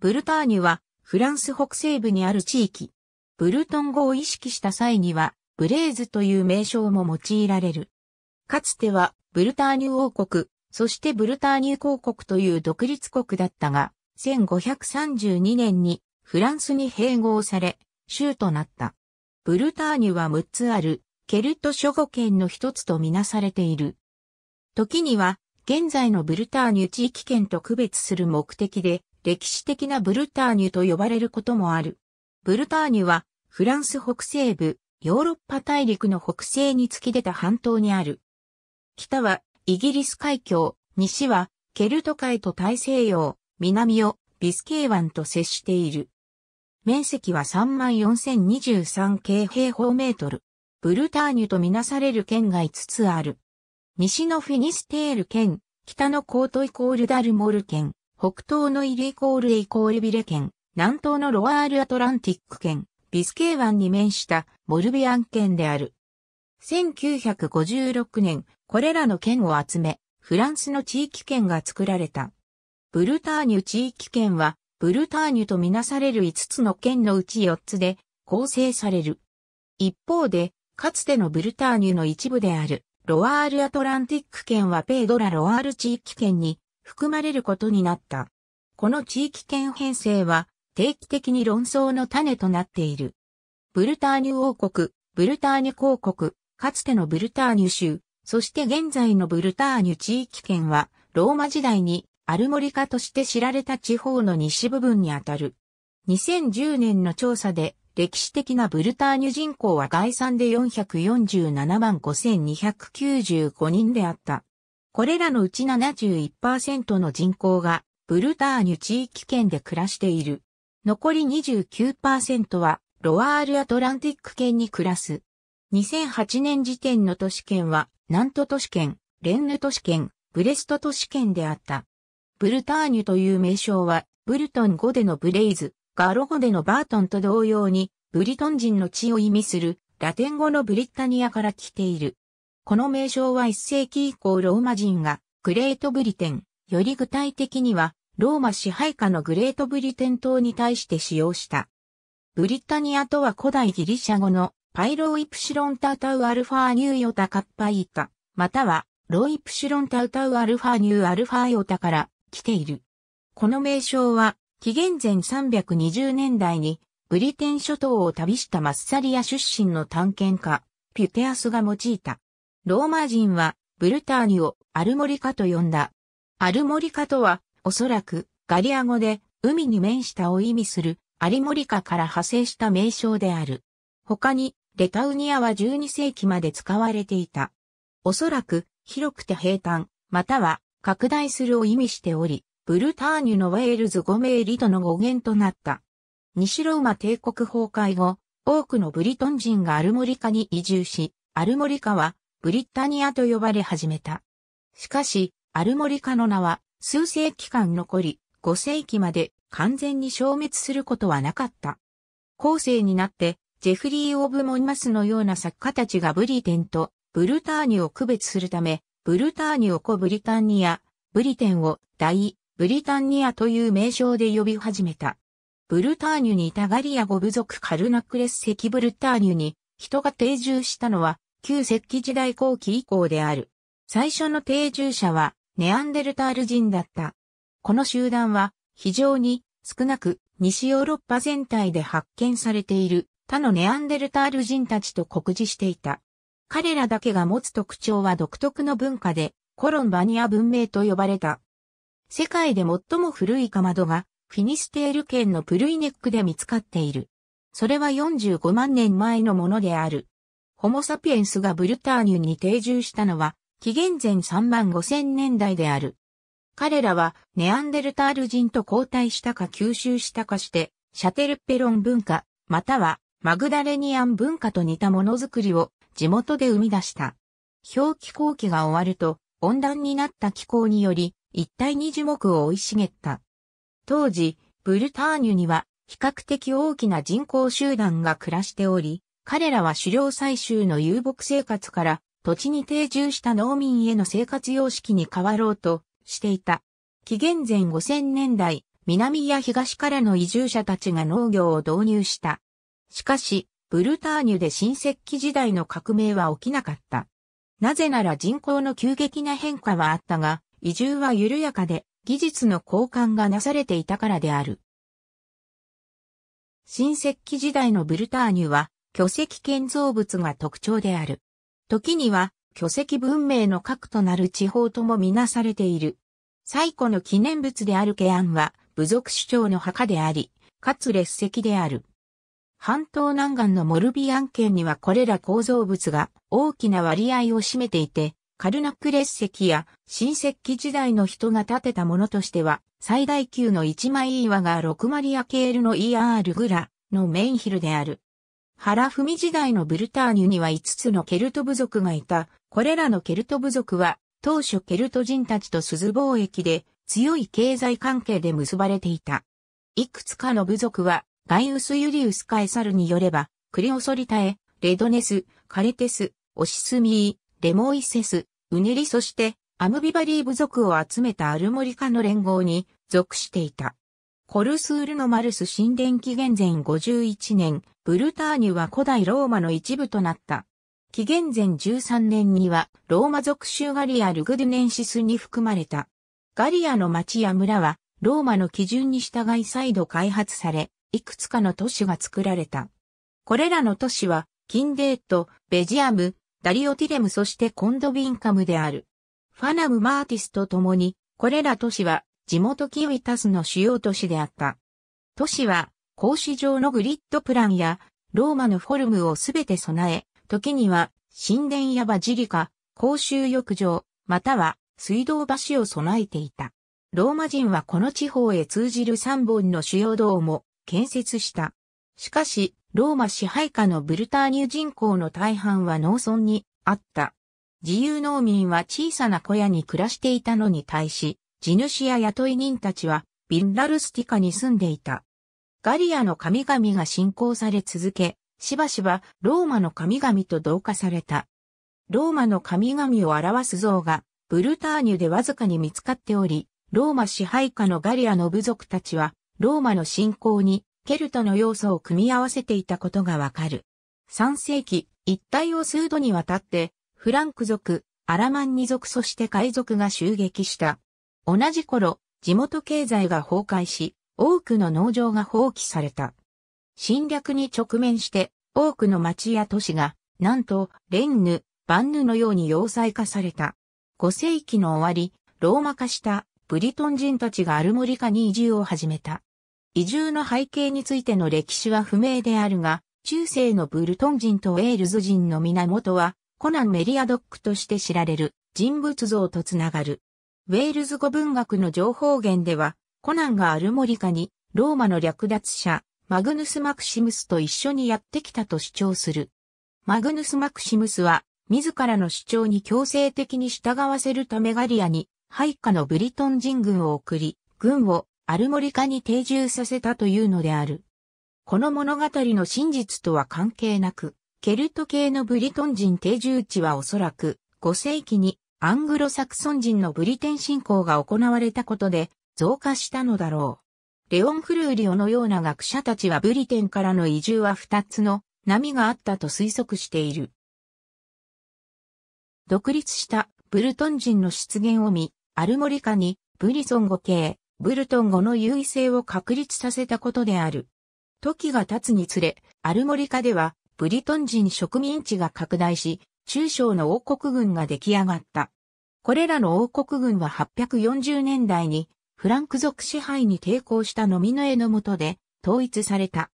ブルターニュはフランス北西部にある地域。ブルトン語を意識した際には、ブレーズという名称も用いられる。かつては、ブルターニュ王国、そしてブルターニュ公国という独立国だったが、1532年にフランスに併合され、州となった。ブルターニュは6つある、ケルト諸語圏の一つとみなされている。時には、現在のブルターニュ地域圏と区別する目的で、歴史的なブルターニュと呼ばれることもある。ブルターニュは、フランス北西部、ヨーロッパ大陸の北西に突き出た半島にある。北は、イギリス海峡、西は、ケルト海と大西洋、南を、ビスケー湾と接している。面積は34,023京平方メートル。ブルターニュとみなされる県が5つある。西のフィニステール県、北のコートイコールダルモル県、北東のイリコールイコールビレ県、南東のロワールアトランティック県、ビスケー湾に面したモルビアン県である。1956年、これらの県を集め、フランスの地域圏が作られた。ブルターニュ地域圏は、ブルターニュとみなされる5つの県のうち4つで構成される。一方で、かつてのブルターニュの一部である、ロワールアトランティック県はペイドラロワール地域圏に含まれることになった。この地域圏編成は定期的に論争の種となっている。ブルターニュ王国、ブルターニュ公国、かつてのブルターニュ州、そして現在のブルターニュ地域圏は、ローマ時代にアルモリカとして知られた地方の西部分にあたる。2010年の調査で、歴史的なブルターニュ人口は概算で447万5295人であった。これらのうち71%の人口がブルターニュ地域圏で暮らしている。残り29%はロワールアトランティック圏に暮らす。2008年時点の都市圏はント都市圏、レンヌ都市圏、ブレスト都市圏であった。ブルターニュという名称はブルトン語でのブレイズ、ガロ語でのバートンと同様にブリトン人の地を意味するラテン語のブリッタニアから来ている。この名称は1世紀以降ローマ人がグレートブリテン、より具体的にはローマ支配下のグレートブリテン島に対して使用した。ブリタニアとは古代ギリシャ語のパイロイプシロンタウタウアルファニューヨタカッパイタ、またはロイプシロンタウタウアルファニューアルファヨタから来ている。この名称は紀元前320年代にブリテン諸島を旅したマッサリア出身の探検家、ピュテアスが用いた。ローマ人はブルターニュをアルモリカと呼んだ。アルモリカとは、おそらくガリア語で海に面したを意味するアリモリカから派生した名称である。他に、レタウニアは12世紀まで使われていた。おそらく、広くて平坦、または拡大するを意味しており、ブルターニュのウェールズ5名リトの語源となった。西ローマ帝国崩壊後、多くのブリトン人がアルモリカに移住し、アルモリカはブリッタニアと呼ばれ始めた。しかし、アルモリカの名は数世紀間残り、5世紀まで完全に消滅することはなかった。後世になって、ジェフリー・オブ・モンマスのような作家たちがブリテンとブルターニュを区別するため、ブルターニュをコ・ブリタンニア、ブリテンを大ブリタンニアという名称で呼び始めた。ブルターニュにいたガリア語部族カルナクレス石ブルターニュに人が定住したのは旧石器時代後期以降である。最初の定住者はネアンデルタール人だった。この集団は非常に少なく西ヨーロッパ全体で発見されている他のネアンデルタール人たちと酷似していた。彼らだけが持つ特徴は独特の文化でコロンバニア文明と呼ばれた。世界で最も古いかまどがフィニステール県のプルイネックで見つかっている。それは45万年前のものである。ホモサピエンスがブルターニュに定住したのは、紀元前3万5千年代である。彼らはネアンデルタール人と交代したか吸収したかして、シャテルペロン文化、またはマグダレニアン文化と似たものづくりを地元で生み出した。氷気候期が終わると、温暖になった気候により、一帯に樹木を生い茂った。当時、ブルターニュには比較的大きな人口集団が暮らしており、彼らは狩猟採集の遊牧生活から土地に定住した農民への生活様式に変わろうとしていた。紀元前5000年代、南や東からの移住者たちが農業を導入した。しかし、ブルターニュで新石器時代の革命は起きなかった。なぜなら人口の急激な変化はあったが、移住は緩やかで、技術の交換がなされていたからである。新石器時代のブルターニュは、巨石建造物が特徴である。時には、巨石文明の核となる地方ともみなされている。最古の記念物であるケアンは、部族主張の墓であり、かつ列石である。半島南岸のモルビアン県にはこれら構造物が大きな割合を占めていて、カルナック列石や新石器時代の人が建てたものとしては、最大級の一枚岩が6マリアケールの ER グラのメンヒルである。原文時代のブルターニュには5つのケルト部族がいた。これらのケルト部族は、当初ケルト人たちと鈴貿易で強い経済関係で結ばれていた。いくつかの部族は、ガイウス・ユリウス・カエサルによれば、クリオソリタエ、レドネス、カレテス、オシスミー、レモイセス、ウネリそして、アムビバリー部族を集めたアルモリカの連合に属していた。コルスールのマルス神殿紀元前51年、ブルターニュは古代ローマの一部となった。紀元前13年にはローマ属州ガリア・ルグデュネンシスに含まれた。ガリアの町や村はローマの基準に従い再度開発され、いくつかの都市が作られた。これらの都市は、キンデート、ベジアム、ダリオティレムそしてコンドビンカムである。ファナム・マーティスと共に、これら都市は地元キウイタスの主要都市であった。都市は格子状のグリッドプランや、ローマのフォルムをすべて備え、時には、神殿やバジリカ、公衆浴場、または、水道橋を備えていた。ローマ人はこの地方へ通じる3本の主要道も建設した。しかし、ローマ支配下のブルターニュ人口の大半は農村にあった。自由農民は小さな小屋に暮らしていたのに対し、地主や雇い人たちはビンラルスティカに住んでいた。ガリアの神々が信仰され続け、しばしばローマの神々と同化された。ローマの神々を表す像がブルターニュでわずかに見つかっており、ローマ支配下のガリアの部族たちは、ローマの信仰にケルトの要素を組み合わせていたことがわかる。3世紀、一帯を数度にわたって、フランク族、アラマンニ族そして海賊が襲撃した。同じ頃、地元経済が崩壊し、多くの農場が放棄された。侵略に直面して多くの町や都市が、なんと、レンヌ、バンヌのように要塞化された。5世紀の終わり、ローマ化したブリトン人たちがアルモリカに移住を始めた。移住の背景についての歴史は不明であるが、中世のブルトン人とウェールズ人の源は、コナン・メリアドックとして知られる人物像とつながる。ウェールズ語文学の情報源では、コナンがアルモリカに、ローマの略奪者、マグヌス・マクシムスと一緒にやってきたと主張する。マグヌス・マクシムスは、自らの主張に強制的に従わせるためガリアに、配下のブリトン人軍を送り、軍をアルモリカに定住させたというのである。この物語の真実とは関係なく、ケルト系のブリトン人定住地はおそらく5世紀にアングロサクソン人のブリテン侵攻が行われたことで増加したのだろう。レオン・フルーリオのような学者たちはブリテンからの移住は2つの波があったと推測している。独立したブルトン人の出現を見、アルモリカにブリソン語系、ブルトン語の優位性を確立させたことである。時が経つにつれ、アルモリカではブリトン人植民地が拡大し、中小の王国軍が出来上がった。これらの王国軍は840年代にフランク族支配に抵抗したノミノエの下で統一された。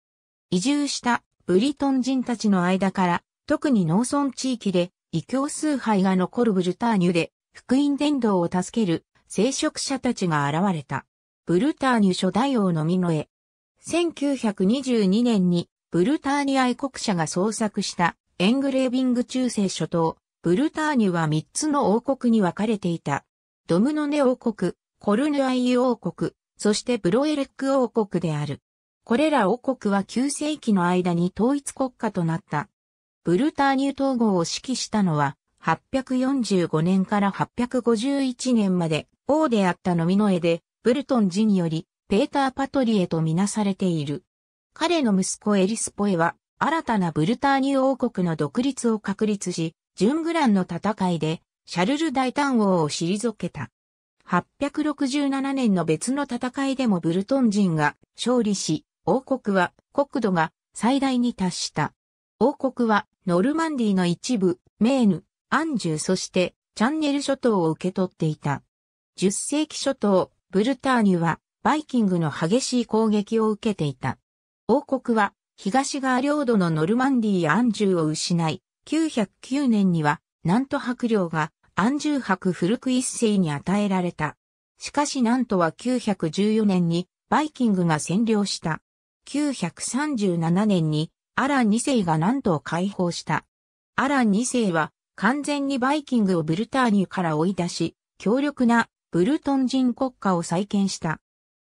移住したブリトン人たちの間から、特に農村地域で異教崇拝が残るブルターニュで福音伝道を助ける聖職者たちが現れた。ブルターニュ初代王ノミノエ。1922年にブルターニュ愛国者が創作したエングレービング中世諸島、ブルターニュは3つの王国に分かれていた。ドムノネ王国、コルヌアイ王国、そしてブロエレック王国である。これら王国は9世紀の間に統一国家となった。ブルターニュ統合を指揮したのは、845年から851年まで王であったノミノエで、ブルトン寺により、ペーター・パトリエとみなされている。彼の息子エリスポエは、新たなブルターニュ王国の独立を確立し、ジュングランの戦いで、シャルル大胆王を退けた。867年の別の戦いでもブルトン人が勝利し、王国は国土が最大に達した。王国はノルマンディの一部、メーヌ、アンジュそしてチャンネル諸島を受け取っていた。10世紀諸島、ブルターニュはバイキングの激しい攻撃を受けていた。王国は東側領土のノルマンディやアンジュを失い、909年にはなんと白領が安住博古く一世に与えられた。しかしなんとは914年にバイキングが占領した。937年にアラン2世がなんとを解放した。アラン2世は完全にバイキングをブルターニュから追い出し、強力なブルトン人国家を再建した。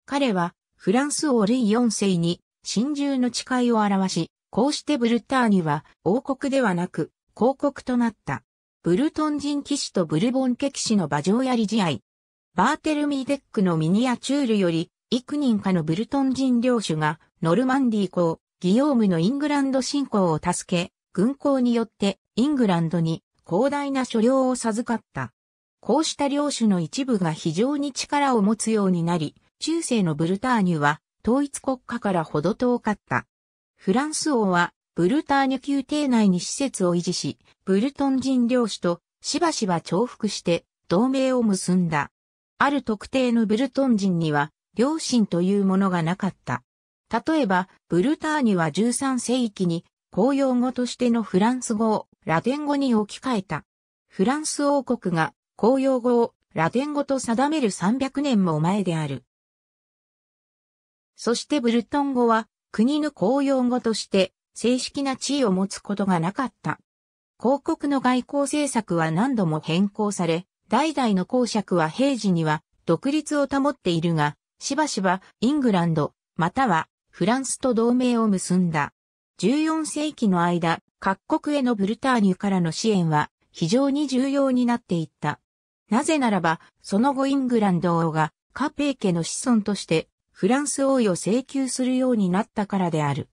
彼はフランス王レイ4世に真珠の誓いを表し、こうしてブルターニュは王国ではなく公国となった。ブルトン人騎士とブルボン家騎士の馬上槍試合。バーテルミーデックのミニアチュールより、幾人かのブルトン人領主が、ノルマンディー公、ギヨームのイングランド侵攻を助け、軍港によってイングランドに広大な所領を授かった。こうした領主の一部が非常に力を持つようになり、中世のブルターニュは統一国家からほど遠かった。フランス王はブルターニュ宮廷内に施設を維持し、ブルトン人領主としばしば重複して同盟を結んだ。ある特定のブルトン人には、両親というものがなかった。例えば、ブルターニュは13世紀に公用語としてのフランス語をラテン語に置き換えた。フランス王国が公用語をラテン語と定める300年も前である。そしてブルトン語は国の公用語として正式な地位を持つことがなかった。広告の外交政策は何度も変更され、代々の公爵は平時には独立を保っているが、しばしばイングランド、またはフランスと同盟を結んだ。14世紀の間、各国へのブルターニュからの支援は非常に重要になっていった。なぜならば、その後イングランド王がカペー家の子孫としてフランス王位を請求するようになったからである。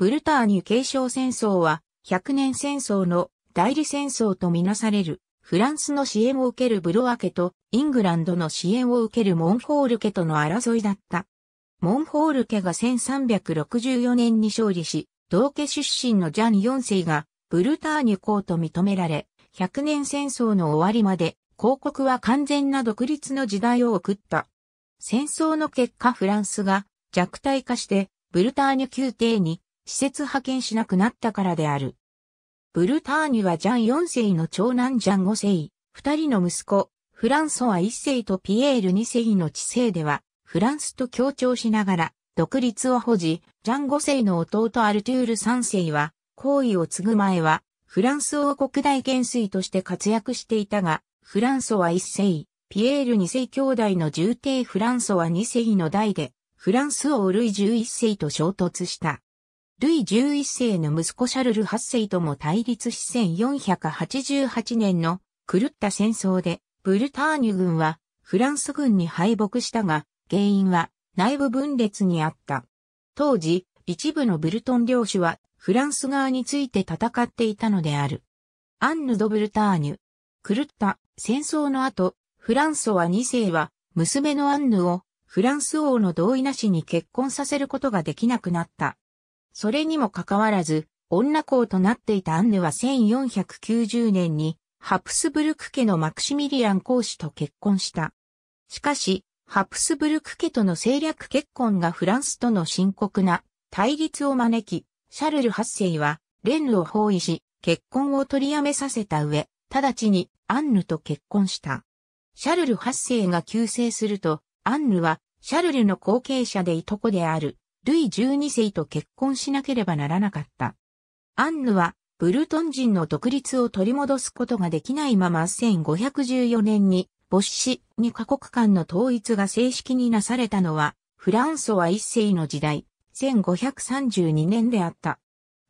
ブルターニュ継承戦争は、100年戦争の代理戦争とみなされる、フランスの支援を受けるブロア家と、イングランドの支援を受けるモンホール家との争いだった。モンホール家が1364年に勝利し、同家出身のジャン4世が、ブルターニュ公と認められ、100年戦争の終わりまで、広告は完全な独立の時代を送った。戦争の結果フランスが弱体化して、ブルターニュ宮廷に施設派遣しなくなったからである。ブルターニュはジャン4世の長男ジャン5世、二人の息子、フランソワ1世とピエール2世の知性では、フランスと協調しながら、独立を保持、ジャン5世の弟アルトゥール3世は、行為を継ぐ前は、フランス王国大元帥として活躍していたが、フランソワ1世、ピエール2世兄弟の重帝フランソワ2世の代で、フランス王ルイ11世と衝突した。ルイ11世の息子シャルル8世とも対立し1488年の狂った戦争で、ブルターニュ軍はフランス軍に敗北したが、原因は内部分裂にあった。当時、一部のブルトン領主はフランス側について戦っていたのである。アンヌ・ド・ブルターニュ。狂った戦争の後、フランソは2世は娘のアンヌをフランス王の同意なしに結婚させることができなくなった。それにもかかわらず、女校となっていたアンヌは1490年に、ハプスブルク家のマクシミリアン公使と結婚した。しかし、ハプスブルク家との政略結婚がフランスとの深刻な対立を招き、シャルル8世は、レンルを包囲し、結婚を取りやめさせた上、直ちにアンヌと結婚した。シャルル8世が急逝すると、アンヌはシャルルの後継者でいとこであるルイ12世と結婚しなければならなかった。アンヌは、ブルトン人の独立を取り戻すことができないまま1514年に没子2カ国間の統一が正式になされたのは、フランソワ一世の時代、1532年であった。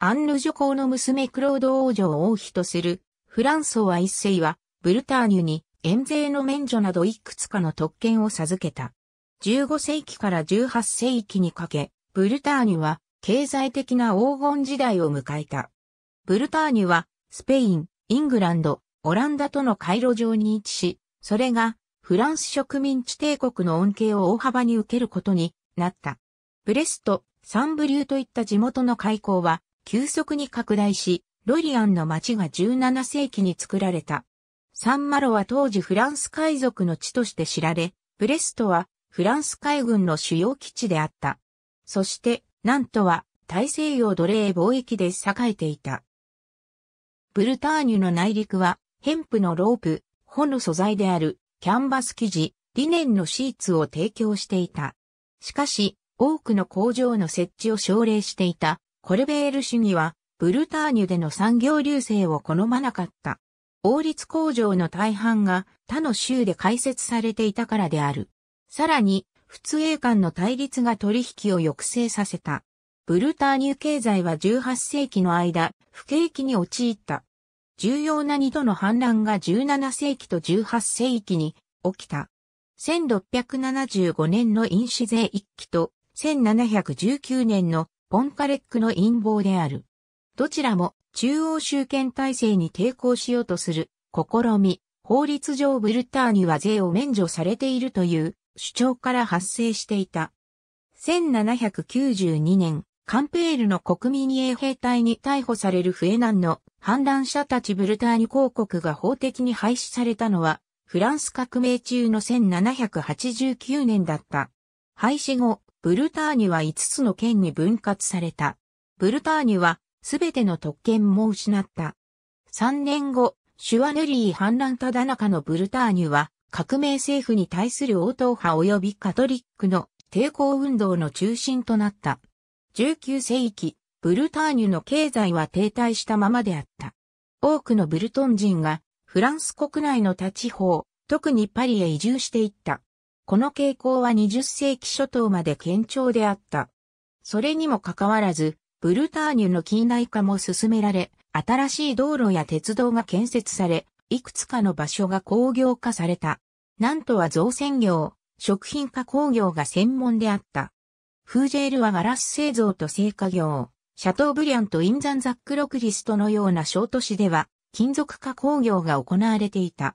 アンヌ女皇の娘クロード王女を王妃とする、フランソワ一世は、ブルターニュに、遠税の免除などいくつかの特権を授けた。15世紀から18世紀にかけ、ブルターニュは経済的な黄金時代を迎えた。ブルターニュはスペイン、イングランド、オランダとの回路上に位置し、それがフランス植民地帝国の恩恵を大幅に受けることになった。ブレスト、サンブリューといった地元の開港は急速に拡大し、ロリアンの町が17世紀に作られた。サンマロは当時フランス海賊の地として知られ、ブレストはフランス海軍の主要基地であった。そして、なんとは、大西洋奴隷貿易で栄えていた。ブルターニュの内陸は、ヘンプのロープ、穂の素材である、キャンバス生地、リネンのシーツを提供していた。しかし、多くの工場の設置を奨励していた、コルベール主義は、ブルターニュでの産業流星を好まなかった。王立工場の大半が他の州で開設されていたからである。さらに、仏英間の対立が取引を抑制させた。ブルターニュ経済は18世紀の間、不景気に陥った。重要な二度の反乱が17世紀と18世紀に起きた。1675年の飲酒税一期と1719年のポンカレックの陰謀である。どちらも中央集権体制に抵抗しようとする試み、法律上ブルターニュは税を免除されているという主張から発生していた。1792年、カンペールの国民衛兵隊に逮捕されるフエナンの反乱者たちブルターニ公国が法的に廃止されたのは、フランス革命中の1789年だった。廃止後、ブルターニュは5つの県に分割された。ブルターニュは、すべての特権も失った。3年後、シュワネリー反乱ただ中のブルターニュは革命政府に対する応答派及びカトリックの抵抗運動の中心となった。19世紀、ブルターニュの経済は停滞したままであった。多くのブルトン人がフランス国内の立ち方、特にパリへ移住していった。この傾向は20世紀初頭まで堅調であった。それにもかかわらず、ブルターニュの近代化も進められ、新しい道路や鉄道が建設され、いくつかの場所が工業化された。なんとは造船業、食品加工業が専門であった。フージェールはガラス製造と製菓業、シャトーブリアンとインザンザックロクリストのような小都市では、金属加工業が行われていた。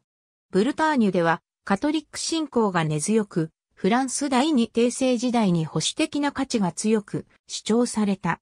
ブルターニュでは、カトリック信仰が根強く、フランス第二帝政時代に保守的な価値が強く主張された。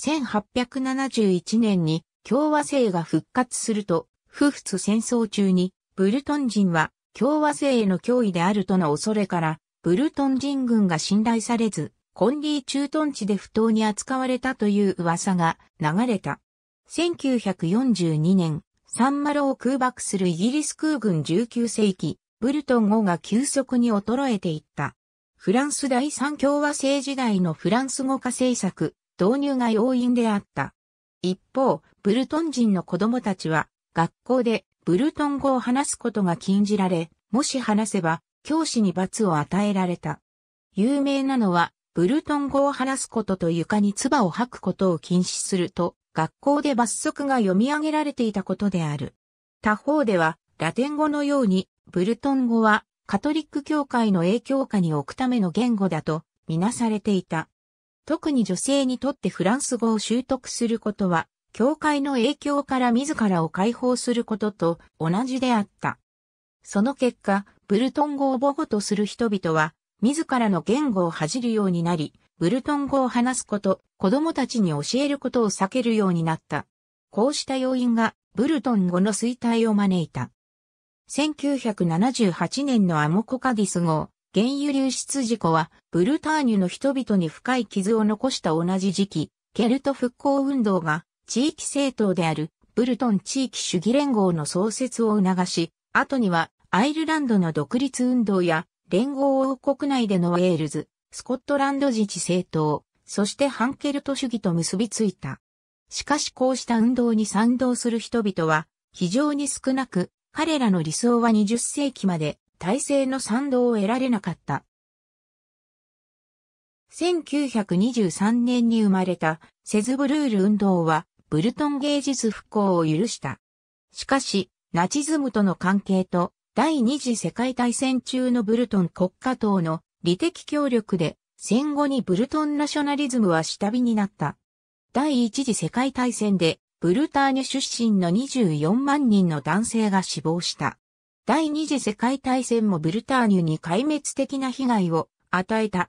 1871年に共和制が復活すると、不仏戦争中に、ブルトン人は共和制への脅威であるとの恐れから、ブルトン人軍が信頼されず、コンデー駐屯地で不当に扱われたという噂が流れた。1942年、サンマロを空爆するイギリス空軍19世紀、ブルトン語が急速に衰えていった。フランス第三共和制時代のフランス語化政策、導入が要因であった。一方、ブルトン人の子供たちは、学校でブルトン語を話すことが禁じられ、もし話せば教師に罰を与えられた。有名なのは、ブルトン語を話すことと床に唾を吐くことを禁止すると、学校で罰則が読み上げられていたことである。他方では、ラテン語のように、ブルトン語は、カトリック教会の影響下に置くための言語だと、みなされていた。特に女性にとってフランス語を習得することは、教会の影響から自らを解放することと同じであった。その結果、ブルトン語を母語とする人々は、自らの言語を恥じるようになり、ブルトン語を話すこと、子供たちに教えることを避けるようになった。こうした要因が、ブルトン語の衰退を招いた。1978年のアモコカディス号、原油流出事故は、ブルターニュの人々に深い傷を残した同じ時期、ケルト復興運動が地域政党であるブルトン地域主義連合の創設を促し、後にはアイルランドの独立運動や連合王国内でのウェールズ、スコットランド自治政党、そしてハンケルト主義と結びついた。しかしこうした運動に賛同する人々は非常に少なく、彼らの理想は20世紀まで体制の賛同を得られなかった。1923年に生まれたセズブルール運動はブルトン芸術復興を許した。しかし、ナチズムとの関係と、第二次世界大戦中のブルトン国家党の理的協力で、戦後にブルトンナショナリズムは下火になった。第一次世界大戦で、ブルターニュ出身の24万人の男性が死亡した。第二次世界大戦もブルターニュに壊滅的な被害を与えた。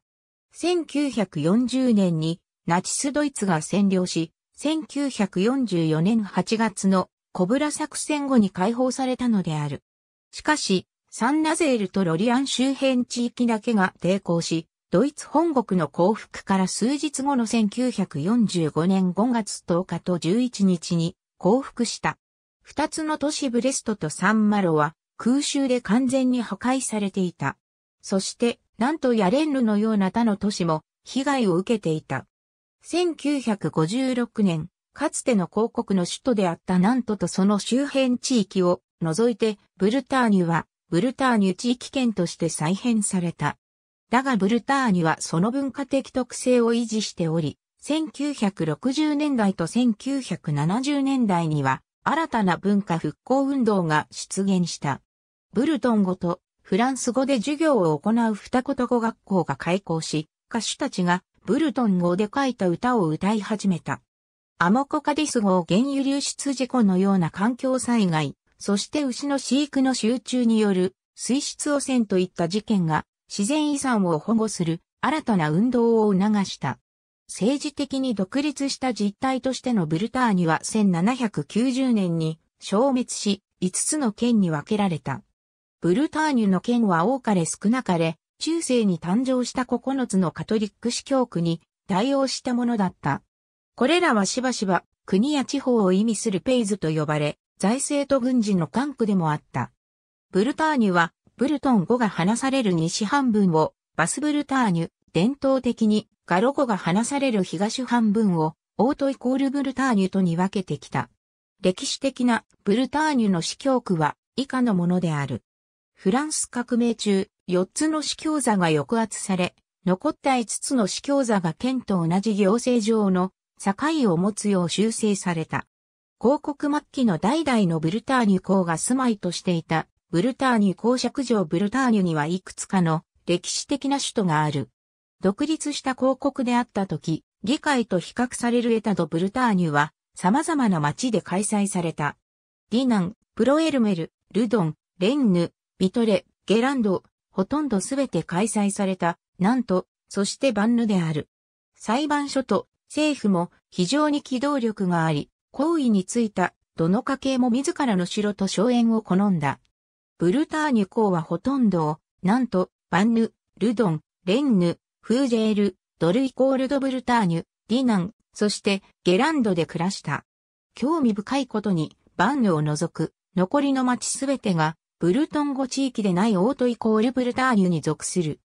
1940年にナチスドイツが占領し、1944年8月のコブラ作戦後に解放されたのである。しかし、サンナゼールとロリアン周辺地域だけが抵抗し、ドイツ本国の降伏から数日後の1945年5月10日と11日に降伏した。二つの都市ブレストとサンマロは空襲で完全に破壊されていた。そして、なんとヤレンヌのような他の都市も被害を受けていた。1956年、かつての広告の首都であった南都とその周辺地域を除いて、ブルターニュは、ブルターニュ地域圏として再編された。だがブルターニュはその文化的特性を維持しており、1960年代と1970年代には、新たな文化復興運動が出現した。ブルトン語とフランス語で授業を行う二言語学校が開校し、歌手たちがブルトン語で書いた歌を歌い始めた。アモコカディス号原油流出事故のような環境災害、そして牛の飼育の集中による水質汚染といった事件が自然遺産を保護する新たな運動を促した。政治的に独立した実態としてのブルターニは1790年に消滅し、5つの県に分けられた。ブルターニュの県は多かれ少なかれ、中世に誕生した9つのカトリック司教区に対応したものだった。これらはしばしば国や地方を意味するペイズと呼ばれ、財政と軍事の管区でもあった。ブルターニュは、ブルトン語が話される西半分を、バスブルターニュ、伝統的にガロ語が話される東半分を、オートイコールブルターニュとに分けてきた。歴史的なブルターニュの司教区は以下のものである。フランス革命中、4つの司教座が抑圧され、残った5つの司教座が県と同じ行政上の境を持つよう修正された。広告末期の代々のブルターニュ公が住まいとしていたブルターニュ公爵城ブルターニュにはいくつかの歴史的な首都がある。独立した広告であった時、議会と比較されるエタド・ブルターニュは様々な町で開催された。ディナン、プロエルメル、ルドン、レンヌ、ビトレ、ゲランド、ほとんどすべて開催された、なんと、そしてバンヌである。裁判所と政府も非常に機動力があり、行為についたどの家系も自らの城と荘園を好んだ。ブルターニュ公はほとんどを、なんと、バンヌ、ルドン、レンヌ、フージェール、ドルイコールドブルターニュ、ディナン、そしてゲランドで暮らした。興味深いことに、バンヌを除く、残りの町すべてがブルトン語地域でないオートイコールブルターニュに属する。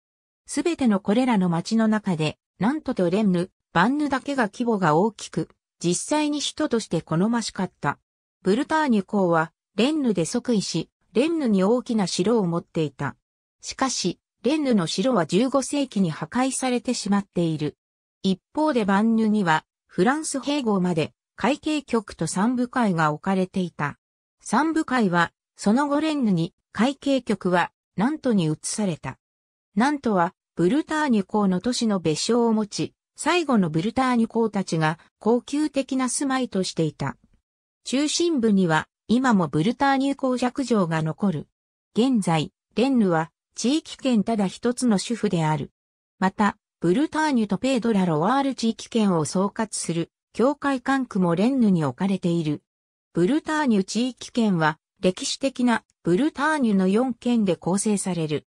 すべてのこれらの町の中で、なんととレンヌ、バンヌだけが規模が大きく、実際に首都として好ましかった。ブルターニュ公は、レンヌで即位し、レンヌに大きな城を持っていた。しかし、レンヌの城は15世紀に破壊されてしまっている。一方でバンヌには、フランス併合まで、会計局と三部会が置かれていた。三部会は、その後レンヌに会計局はナントに移された。ナントはブルターニュ公の都市の別称を持ち、最後のブルターニュ公たちが高級的な住まいとしていた。中心部には今もブルターニュ公尺城が残る。現在、レンヌは地域圏ただ一つの主婦である。また、ブルターニュとペードラ・ロワール地域圏を総括する教会管区もレンヌに置かれている。ブルターニュ地域圏は歴史的なブルターニュの4県で構成される。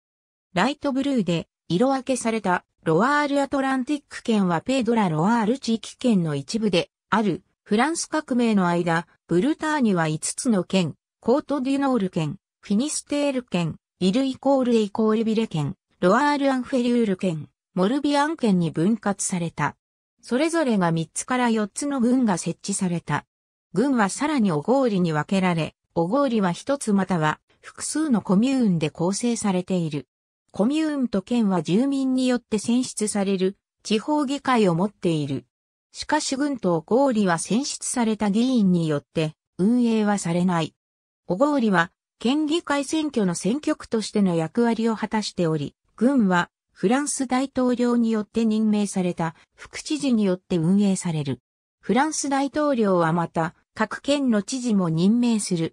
ライトブルーで色分けされたロワールアトランティック県はペードラ・ロワール地域圏の一部であるフランス革命の間、ブルターニュは5つの県、コートデュノール県、フィニステール県、イルイコールエイコールビレ県、ロワールアンフェリュール県、モルビアン県に分割された。それぞれが3つから4つの軍が設置された。軍はさらにおごりに分けられ、小郡は一つまたは複数のコミューンで構成されている。コミューンと県は住民によって選出される地方議会を持っている。しかし軍と小郡は選出された議員によって運営はされない。小郡は県議会選挙の選挙区としての役割を果たしており、軍はフランス大統領によって任命された副知事によって運営される。フランス大統領はまた各県の知事も任命する。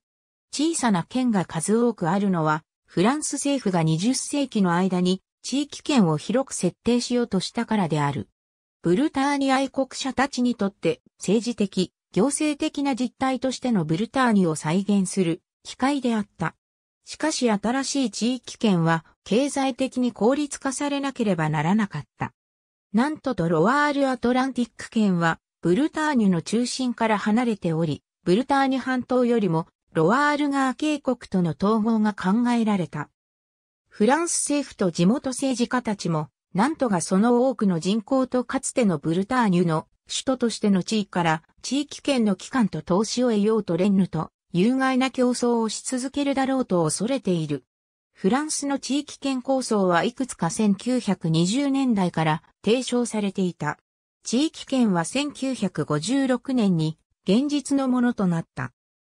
小さな県が数多くあるのは、フランス政府が20世紀の間に地域圏を広く設定しようとしたからである。ブルターニュ愛国者たちにとって政治的、行政的な実態としてのブルターニュを再現する機会であった。しかし新しい地域圏は経済的に効率化されなければならなかった。なんととロワールアトランティック圏はブルターニュの中心から離れており、ブルターニュ半島よりもロワール川渓谷との統合が考えられた。フランス政府と地元政治家たちも、なんとかその多くの人口とかつてのブルターニュの首都としての地位から地域圏の機関と投資を得ようとレンヌと有害な競争をし続けるだろうと恐れている。フランスの地域圏構想はいくつか1920年代から提唱されていた。地域圏は1956年に現実のものとなった。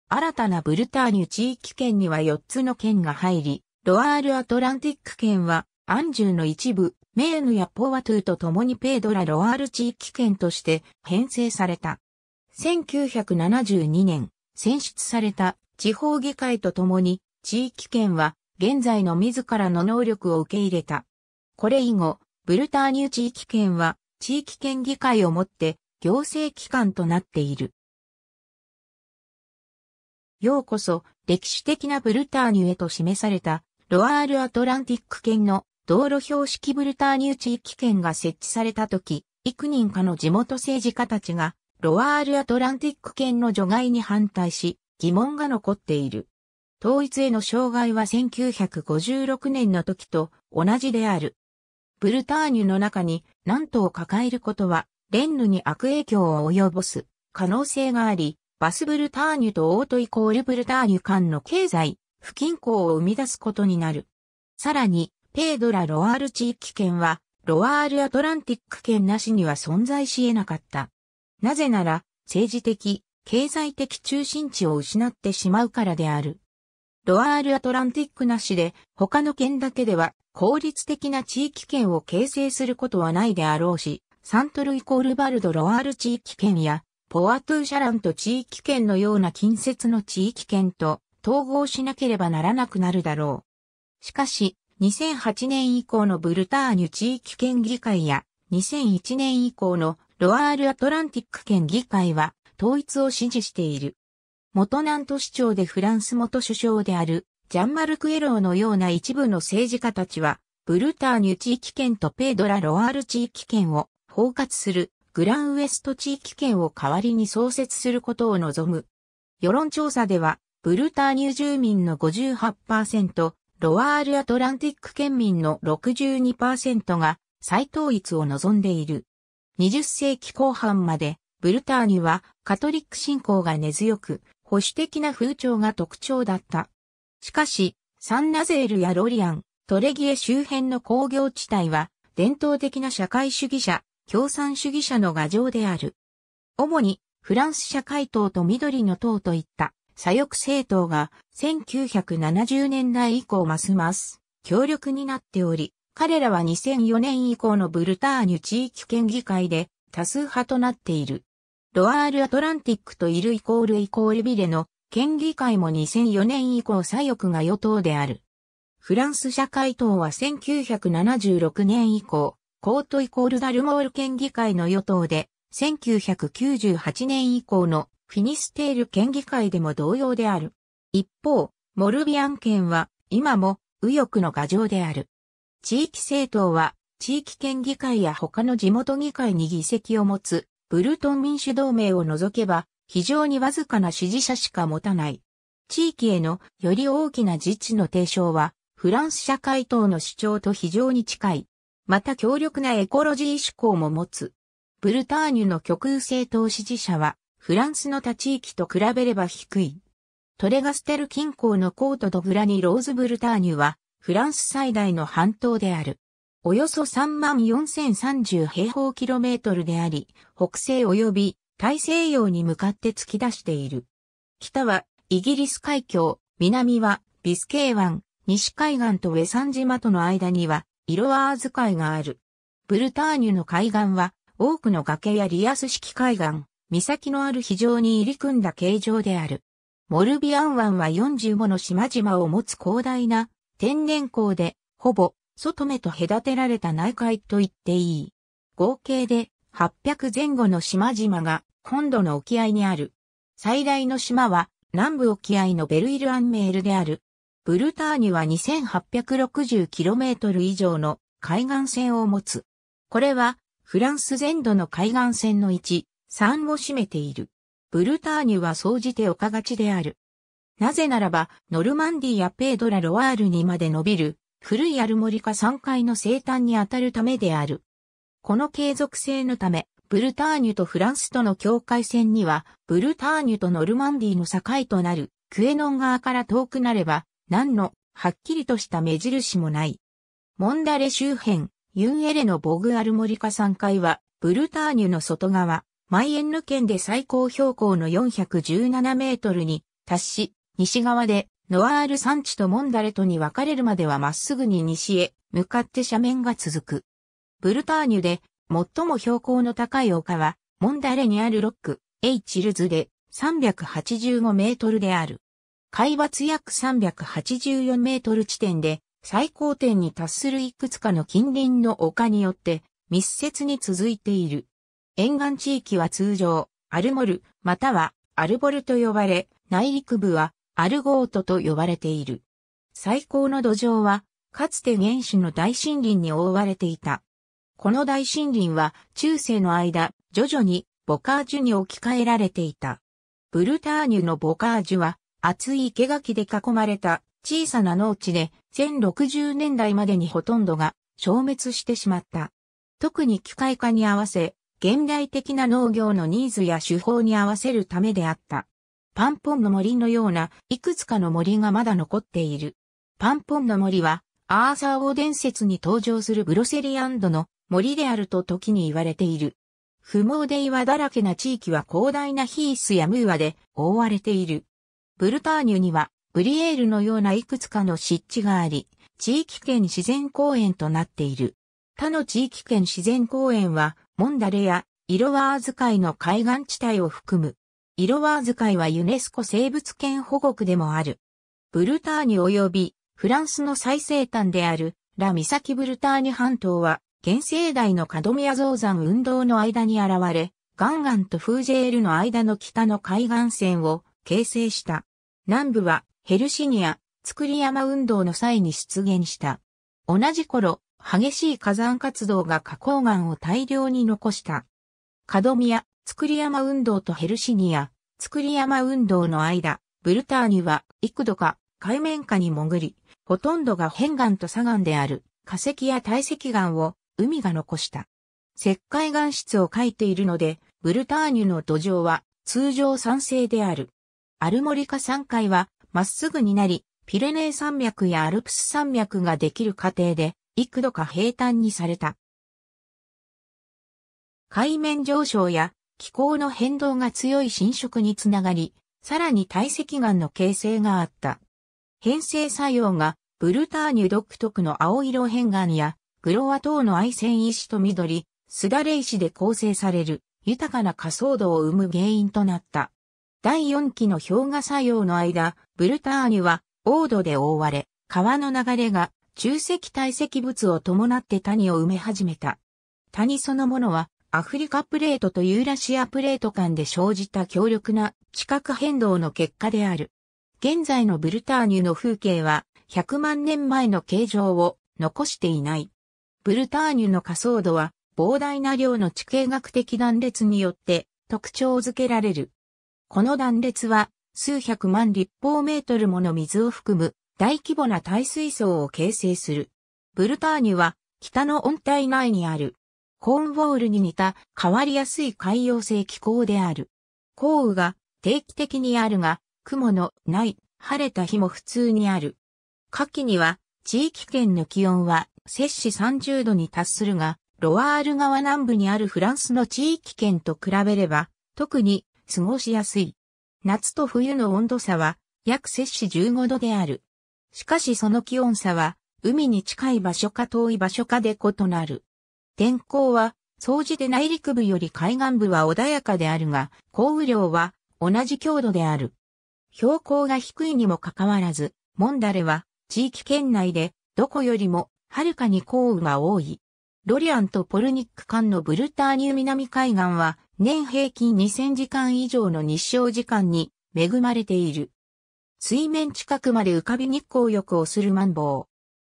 新たなブルターニュ地域圏には4つの県が入り、ロアールアトランティック圏は、アンジュの一部、メーヌやポワトゥと共にペードラ・ロアール地域圏として編成された。1972年、選出された地方議会と共に、地域圏は現在の自らの能力を受け入れた。これ以後、ブルターニュ地域圏は地域圏議会をもって行政機関となっている。ようこそ、歴史的なブルターニュへと示された、ロアールアトランティック圏の道路標識ブルターニュ地域圏が設置された時、幾人かの地元政治家たちが、ロアールアトランティック圏の除外に反対し、疑問が残っている。統一への障害は1956年の時と同じである。ブルターニュの中に何頭を抱えることは、レンヌに悪影響を及ぼす可能性があり、バスブルターニュとオートイコールブルターニュ間の経済、不均衡を生み出すことになる。さらに、ペードラ・ロワール地域圏は、ロワール・アトランティック圏なしには存在し得なかった。なぜなら、政治的、経済的中心地を失ってしまうからである。ロワール・アトランティックなしで、他の県だけでは、効率的な地域圏を形成することはないであろうし、サントルイコールバルド・ロワール地域圏や、ポアトゥーシャランと地域圏のような近接の地域圏と統合しなければならなくなるだろう。しかし、2008年以降のブルターニュ地域圏議会や、2001年以降のロアールアトランティック圏議会は、統一を支持している。元南都市長でフランス元首相である、ジャンマルク・エローのような一部の政治家たちは、ブルターニュ地域圏とペードラ・ロアール地域圏を包括するグランウエスト地域圏を代わりに創設することを望む。世論調査では、ブルターニュ住民の58%、ロワールアトランティック県民の62%が再統一を望んでいる。20世紀後半まで、ブルターニュはカトリック信仰が根強く、保守的な風潮が特徴だった。しかし、サンナゼールやロリアン、トレギエ周辺の工業地帯は、伝統的な社会主義者、共産主義者の牙城である。主にフランス社会党と緑の党といった左翼政党が1970年代以降ますます強力になっており、彼らは2004年以降のブルターニュ地域県議会で多数派となっている。ロアール・アトランティックとイルイコールイコールビレの県議会も2004年以降左翼が与党である。フランス社会党は1976年以降、コートイコールダルモール県議会の与党で、1998年以降のフィニステール県議会でも同様である。一方、モルビアン県は今も右翼の牙城である。地域政党は地域県議会や他の地元議会に議席を持つブルトン民主同盟を除けば非常にわずかな支持者しか持たない。地域へのより大きな自治の提唱はフランス社会党の主張と非常に近い。また強力なエコロジー志向も持つ。ブルターニュの極右政党支持者は、フランスの他地域と比べれば低い。トレガステル近郊のコート・ド・ブラニ・ローズ・ブルターニュは、フランス最大の半島である。およそ34,030平方キロメートルであり、北西及び大西洋に向かって突き出している。北はイギリス海峡、南はビスケー湾、西海岸とウェサン島との間には色は扱いがある。ブルターニュの海岸は、多くの崖やリアス式海岸、岬のある非常に入り組んだ形状である。モルビアン湾は45の島々を持つ広大な天然港で、ほぼ、外目と隔てられた内海と言っていい。合計で800前後の島々が本土の沖合にある。最大の島は南部沖合のベルイルアンメールである。ブルターニュは 2860km 以上の海岸線を持つ。これはフランス全土の海岸線の1、3を占めている。ブルターニュは総じて丘がちである。なぜならば、ノルマンディやペードラ・ロワールにまで伸びる、古いアルモリカ3階の生誕にあたるためである。この継続性のため、ブルターニュとフランスとの境界線には、ブルターニュとノルマンディの境となる、クエノン側から遠くなれば、何の、はっきりとした目印もない。モンダレ周辺、ユンエレのボグアルモリカ山階は、ブルターニュの外側、マイエンヌ県で最高標高の417メートルに達し、西側でノアール山地とモンダレとに分かれるまではまっすぐに西へ向かって斜面が続く。ブルターニュで最も標高の高い丘はモンダレにあるロック、エイチルズで385メートルである。海抜約384メートル地点で最高点に達するいくつかの近隣の丘によって密接に続いている。沿岸地域は通常、アルモル、またはアルボルと呼ばれ、内陸部はアルゴートと呼ばれている。最高の土壌は、かつて原始の大森林に覆われていた。この大森林は中世の間、徐々にボカージュに置き換えられていた。ブルターニュのボカージュは厚い生垣で囲まれた小さな農地で1060年代までにほとんどが消滅してしまった。特に機械化に合わせ、現代的な農業のニーズや手法に合わせるためであった。パンポンの森のようないくつかの森がまだ残っている。パンポンの森はアーサー王伝説に登場するブロセリアンドの森であると時に言われている。不毛で岩だらけな地域は広大なヒースやムーアで覆われている。ブルターニュには、ブリエールのようないくつかの湿地があり、地域圏自然公園となっている。他の地域圏自然公園は、モンダレや、イロワーズ海の海岸地帯を含む。イロワーズ海はユネスコ生物圏保護区でもある。ブルターニュ及び、フランスの最西端である、ラミサキ・ブルターニュ半島は、原生代のカドミア造山運動の間に現れ、ガンガンとフージェールの間の北の海岸線を形成した。南部はヘルシニア、造山運動の際に出現した。同じ頃、激しい火山活動が花崗岩を大量に残した。角宮、造山運動とヘルシニア、造山運動の間、ブルターニュは幾度か海面下に潜り、ほとんどが片岩と砂岩である化石や堆積岩を海が残した。石灰岩質を書いているので、ブルターニュの土壌は通常酸性である。アルモリカ山塊はまっすぐになり、ピレネー山脈やアルプス山脈ができる過程で幾度か平坦にされた。海面上昇や気候の変動が強い侵食につながり、さらに堆積岩の形成があった。変成作用がブルターニュ独特の青色変岩やグロワ等の愛染石と緑、すだれ石で構成される豊かな仮想度を生む原因となった。第4期の氷河作用の間、ブルターニュは、王土で覆われ、川の流れが、中石堆積物を伴って谷を埋め始めた。谷そのものは、アフリカプレートとユーラシアプレート間で生じた強力な地殻変動の結果である。現在のブルターニュの風景は、100万年前の形状を残していない。ブルターニュの仮想度は、膨大な量の地形学的断裂によって特徴づけられる。この断裂は数百万立方メートルもの水を含む大規模な耐水層を形成する。ブルターニュは北の温帯内にあるコーンウォールに似た変わりやすい海洋性気候である。降雨が定期的にあるが雲のない晴れた日も普通にある。夏季には地域圏の気温は摂氏30度に達するが、ロワール川南部にあるフランスの地域圏と比べれば、特に過ごしやすい。夏と冬の温度差は約摂氏15度である。しかしその気温差は海に近い場所か遠い場所かで異なる。天候は総じて内陸部より海岸部は穏やかであるが、降雨量は同じ強度である。標高が低いにもかかわらず、モンダレは地域圏内でどこよりもはるかに降雨が多い。ロリアンとポルニック間のブルターニュ南海岸は年平均2000時間以上の日照時間に恵まれている。水面近くまで浮かび日光浴をするマンボウ。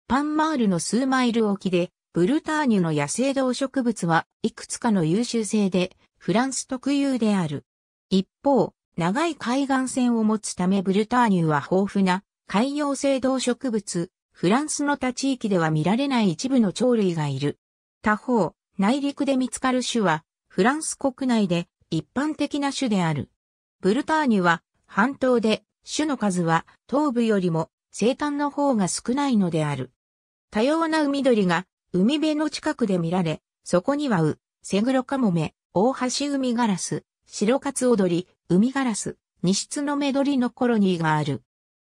パンマールの数マイル沖で、ブルターニュの野生動植物はいくつかの優秀性で、フランス特有である。一方、長い海岸線を持つためブルターニュは豊富な海洋性動植物、フランスの他地域では見られない一部の鳥類がいる。他方、内陸で見つかる種はフランス国内で一般的な種である。ブルターニュは半島で種の数は東部よりも西端の方が少ないのである。多様な海鳥が海辺の近くで見られ、そこにはウ、セグロカモメ、大橋海ガラス、白カツオドリ、海ガラス、西室のメドリのコロニーがある。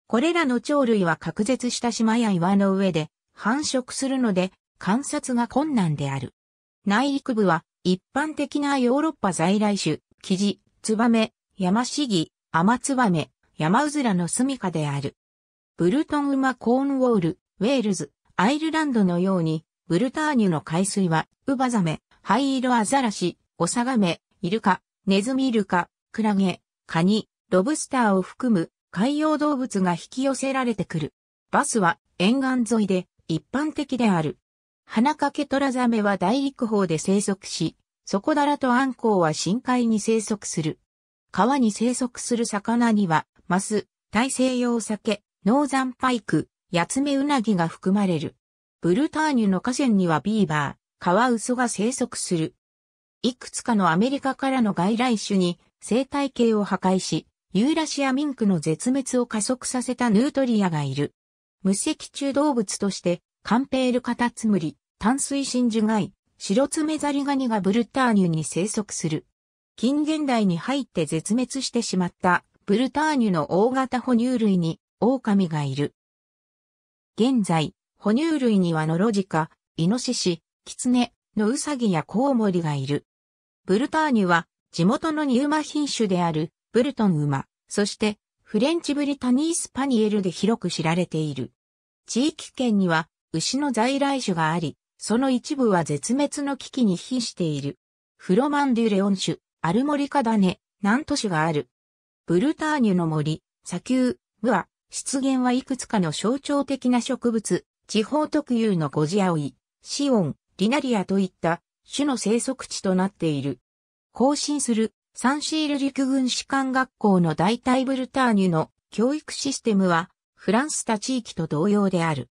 これらの鳥類は隔絶した島や岩の上で繁殖するので観察が困難である。内陸部は一般的なヨーロッパ在来種、キジ、ツバメ、ヤマシギ、アマツバメ、ヤマウズラの住処である。ブルトンウマコーンウォール、ウェールズ、アイルランドのように、ブルターニュの海水は、ウバザメ、灰色アザラシ、オサガメ、イルカ、ネズミイルカ、クラゲ、カニ、ロブスターを含む海洋動物が引き寄せられてくる。バスは沿岸沿いで一般的である。花かけトラザメは大陸方で生息し、底だらとアンコウは深海に生息する。川に生息する魚には、マス、大西洋酒、ノーザンパイク、ヤツメウナギが含まれる。ブルターニュの河川にはビーバー、カワウソが生息する。いくつかのアメリカからの外来種に生態系を破壊し、ユーラシアミンクの絶滅を加速させたヌートリアがいる。無脊柱動物として、カンペールカタツムリ、淡水真珠貝、白爪ザリガニがブルターニュに生息する。近現代に入って絶滅してしまったブルターニュの大型哺乳類に狼がいる。現在、哺乳類にはノロジカ、イノシシ、キツネ、のウサギやコウモリがいる。ブルターニュは地元のニーマ品種であるブルトン馬、そしてフレンチブリタニースパニエルで広く知られている。地域圏には牛の在来種があり、その一部は絶滅の危機に瀕している。フロマンデュレオン種、アルモリカダネ、南都市がある。ブルターニュの森、砂丘、ムア、湿原はいくつかの象徴的な植物、地方特有のゴジアオイ、シオン、リナリアといった種の生息地となっている。更新するサンシール陸軍士官学校の代替ブルターニュの教育システムはフランス他地域と同様である。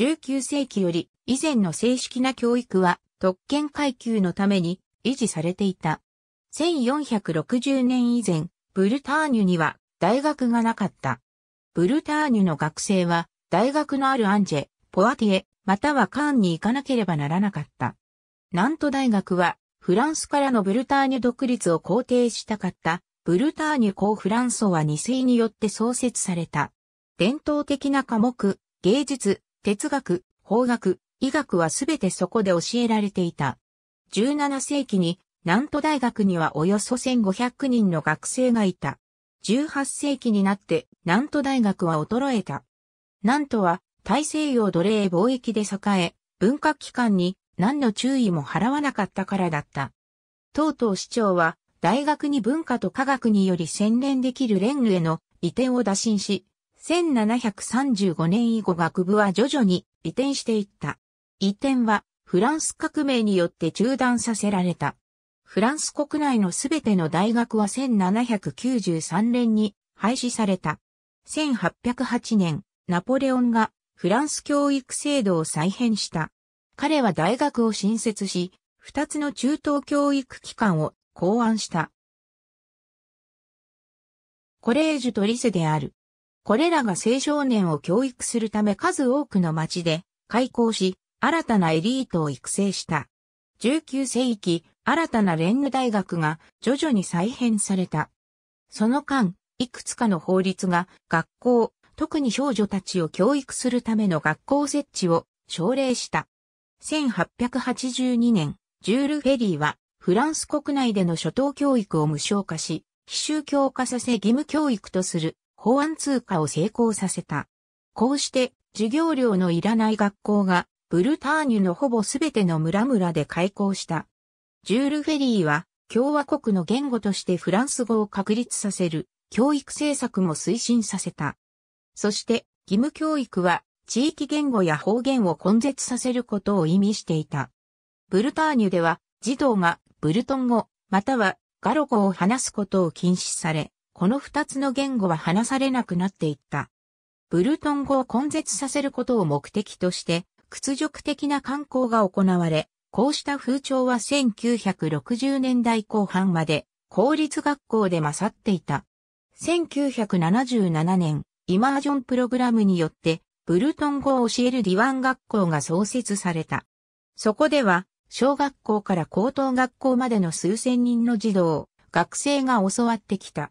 19世紀より以前の正式な教育は特権階級のために維持されていた。1460年以前、ブルターニュには大学がなかった。ブルターニュの学生は大学のあるアンジェ、ポアティエ、またはカーンに行かなければならなかった。ナント大学はフランスからのブルターニュ独立を肯定したかったブルターニュ公フランソは2世によって創設された。伝統的な科目、芸術、哲学、法学、医学はすべてそこで教えられていた。17世紀に、南都大学にはおよそ1500人の学生がいた。18世紀になって南都大学は衰えた。南都は大西洋奴隷貿易で栄え、文化機関に何の注意も払わなかったからだった。とうとう市長は大学に文化と科学により洗練できるレンヌへの移転を打診し、1735年以後学部は徐々に移転していった。移転はフランス革命によって中断させられた。フランス国内のすべての大学は1793年に廃止された。1808年、ナポレオンがフランス教育制度を再編した。彼は大学を新設し、二つの中等教育機関を考案した。コレージュとリセである。これらが青少年を教育するため数多くの町で開校し、新たなエリートを育成した。19世紀、新たなレンヌ大学が徐々に再編された。その間、いくつかの法律が学校、特に少女たちを教育するための学校設置を奨励した。1882年、ジュール・フェリーはフランス国内での初等教育を無償化し、非宗教化させ義務教育とする法案通過を成功させた。こうして、授業料のいらない学校が、ブルターニュのほぼすべての村々で開校した。ジュール・フェリーは、共和国の言語としてフランス語を確立させる、教育政策も推進させた。そして、義務教育は、地域言語や方言を根絶させることを意味していた。ブルターニュでは、児童がブルトン語、またはガロ語を話すことを禁止され、この二つの言語は話されなくなっていった。ブルトン語を根絶させることを目的として、屈辱的な観光が行われ、こうした風潮は1960年代後半まで公立学校で勝っていた。1977年、イマージョンプログラムによって、ブルトン語を教えるディワン学校が創設された。そこでは、小学校から高等学校までの数千人の児童、学生が教わってきた。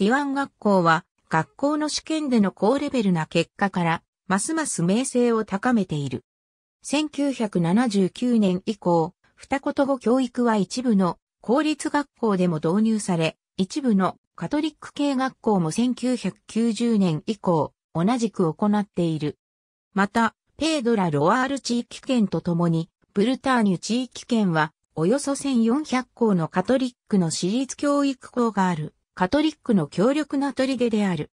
ティワン学校は学校の試験での高レベルな結果からますます名声を高めている。1979年以降、二言語教育は一部の公立学校でも導入され、一部のカトリック系学校も1990年以降、同じく行っている。また、ペードラ・ロワール地域圏とともに、ブルターニュ地域圏は、およそ1400校のカトリックの私立教育校がある。カトリックの強力な砦である。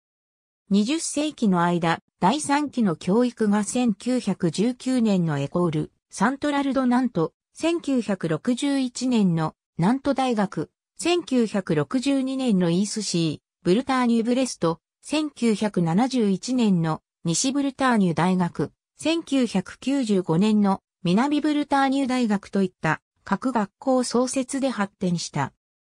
20世紀の間、第3期の教育が1919年のエコール、サントラルドナント、1961年のナント大学、1962年のイースシー、ブルターニュブレスト、1971年の西ブルターニュ大学、1995年の南ブルターニュ大学といった各学校創設で発展した。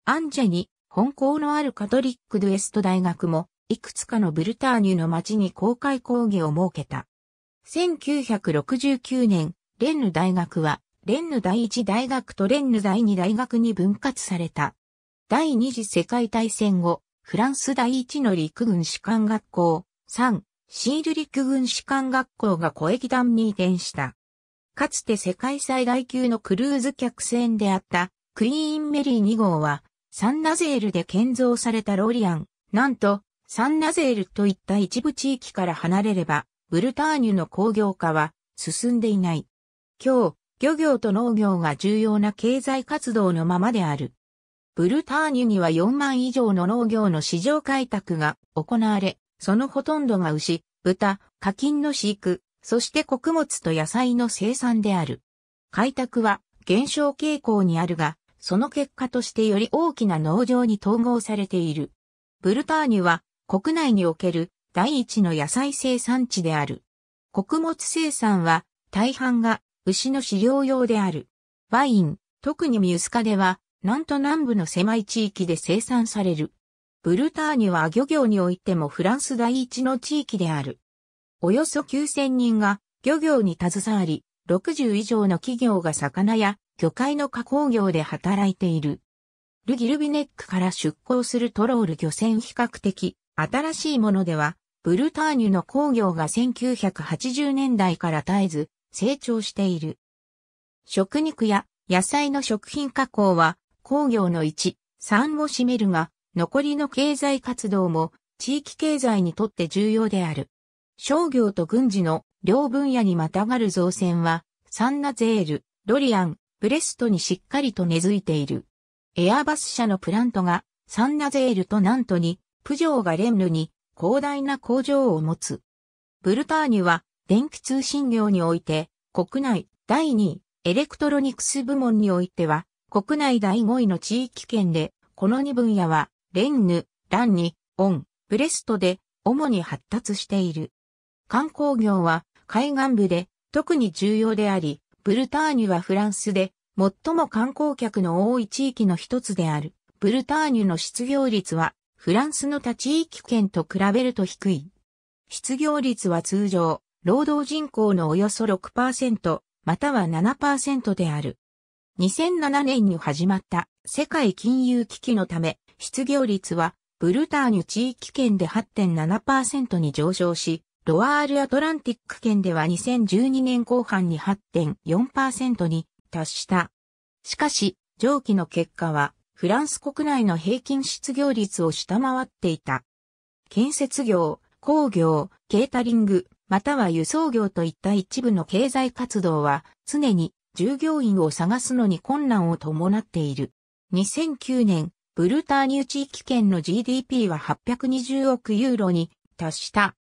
アンジェに本校のあるカトリック・ドゥエスト大学も、いくつかのブルターニュの町に公開講義を設けた。1969年、レンヌ大学は、レンヌ第一大学とレンヌ第二大学に分割された。第二次世界大戦後、フランス第一の陸軍士官学校、3、シール陸軍士官学校が小駅団に移転した。かつて世界最大級のクルーズ客船であった、クイーンメリー2号は、サンナゼールで建造されたローリアン、なんと、サンナゼールといった一部地域から離れれば、ブルターニュの工業化は進んでいない。今日、漁業と農業が重要な経済活動のままである。ブルターニュには4万以上の農業の市場開拓が行われ、そのほとんどが牛、豚、課金の飼育、そして穀物と野菜の生産である。開拓は減少傾向にあるが、その結果としてより大きな農場に統合されている。ブルターニュは国内における第一の野菜生産地である。穀物生産は大半が牛の飼料用である。ワイン、特にミュスカでは南と南部の狭い地域で生産される。ブルターニュは漁業においてもフランス第一の地域である。およそ9000人が漁業に携わり、60以上の企業が魚や魚介の加工業で働いている。ルギルビネックから出港するトロール漁船比較的、新しいものでは、ブルターニュの工業が1980年代から絶えず成長している。食肉や野菜の食品加工は工業の1、3を占めるが、残りの経済活動も地域経済にとって重要である。商業と軍事の両分野にまたがる造船は、サンナゼール、ドリアン、ブレストにしっかりと根付いている。エアバス社のプラントがサンナゼールとナントに、プジョーがレンヌに広大な工場を持つ。ブルターニュは電気通信業において国内第2位、エレクトロニクス部門においては国内第5位の地域圏で、この2分野はレンヌ、ランニ、オン、ブレストで主に発達している。観光業は海岸部で特に重要であり、ブルターニュはフランスで最も観光客の多い地域の一つである。ブルターニュの失業率はフランスの他地域圏と比べると低い。失業率は通常、労働人口のおよそ6%、または7%である。2007年に始まった世界金融危機のため、失業率はブルターニュ地域圏で8.7%に上昇し、ロワールアトランティック圏では2012年後半に8.4%に達した。しかし、上記の結果は、フランス国内の平均失業率を下回っていた。建設業、工業、ケータリング、または輸送業といった一部の経済活動は、常に従業員を探すのに困難を伴っている。2009年、ブルターニュ地域圏の GDP は820億ユーロに達した。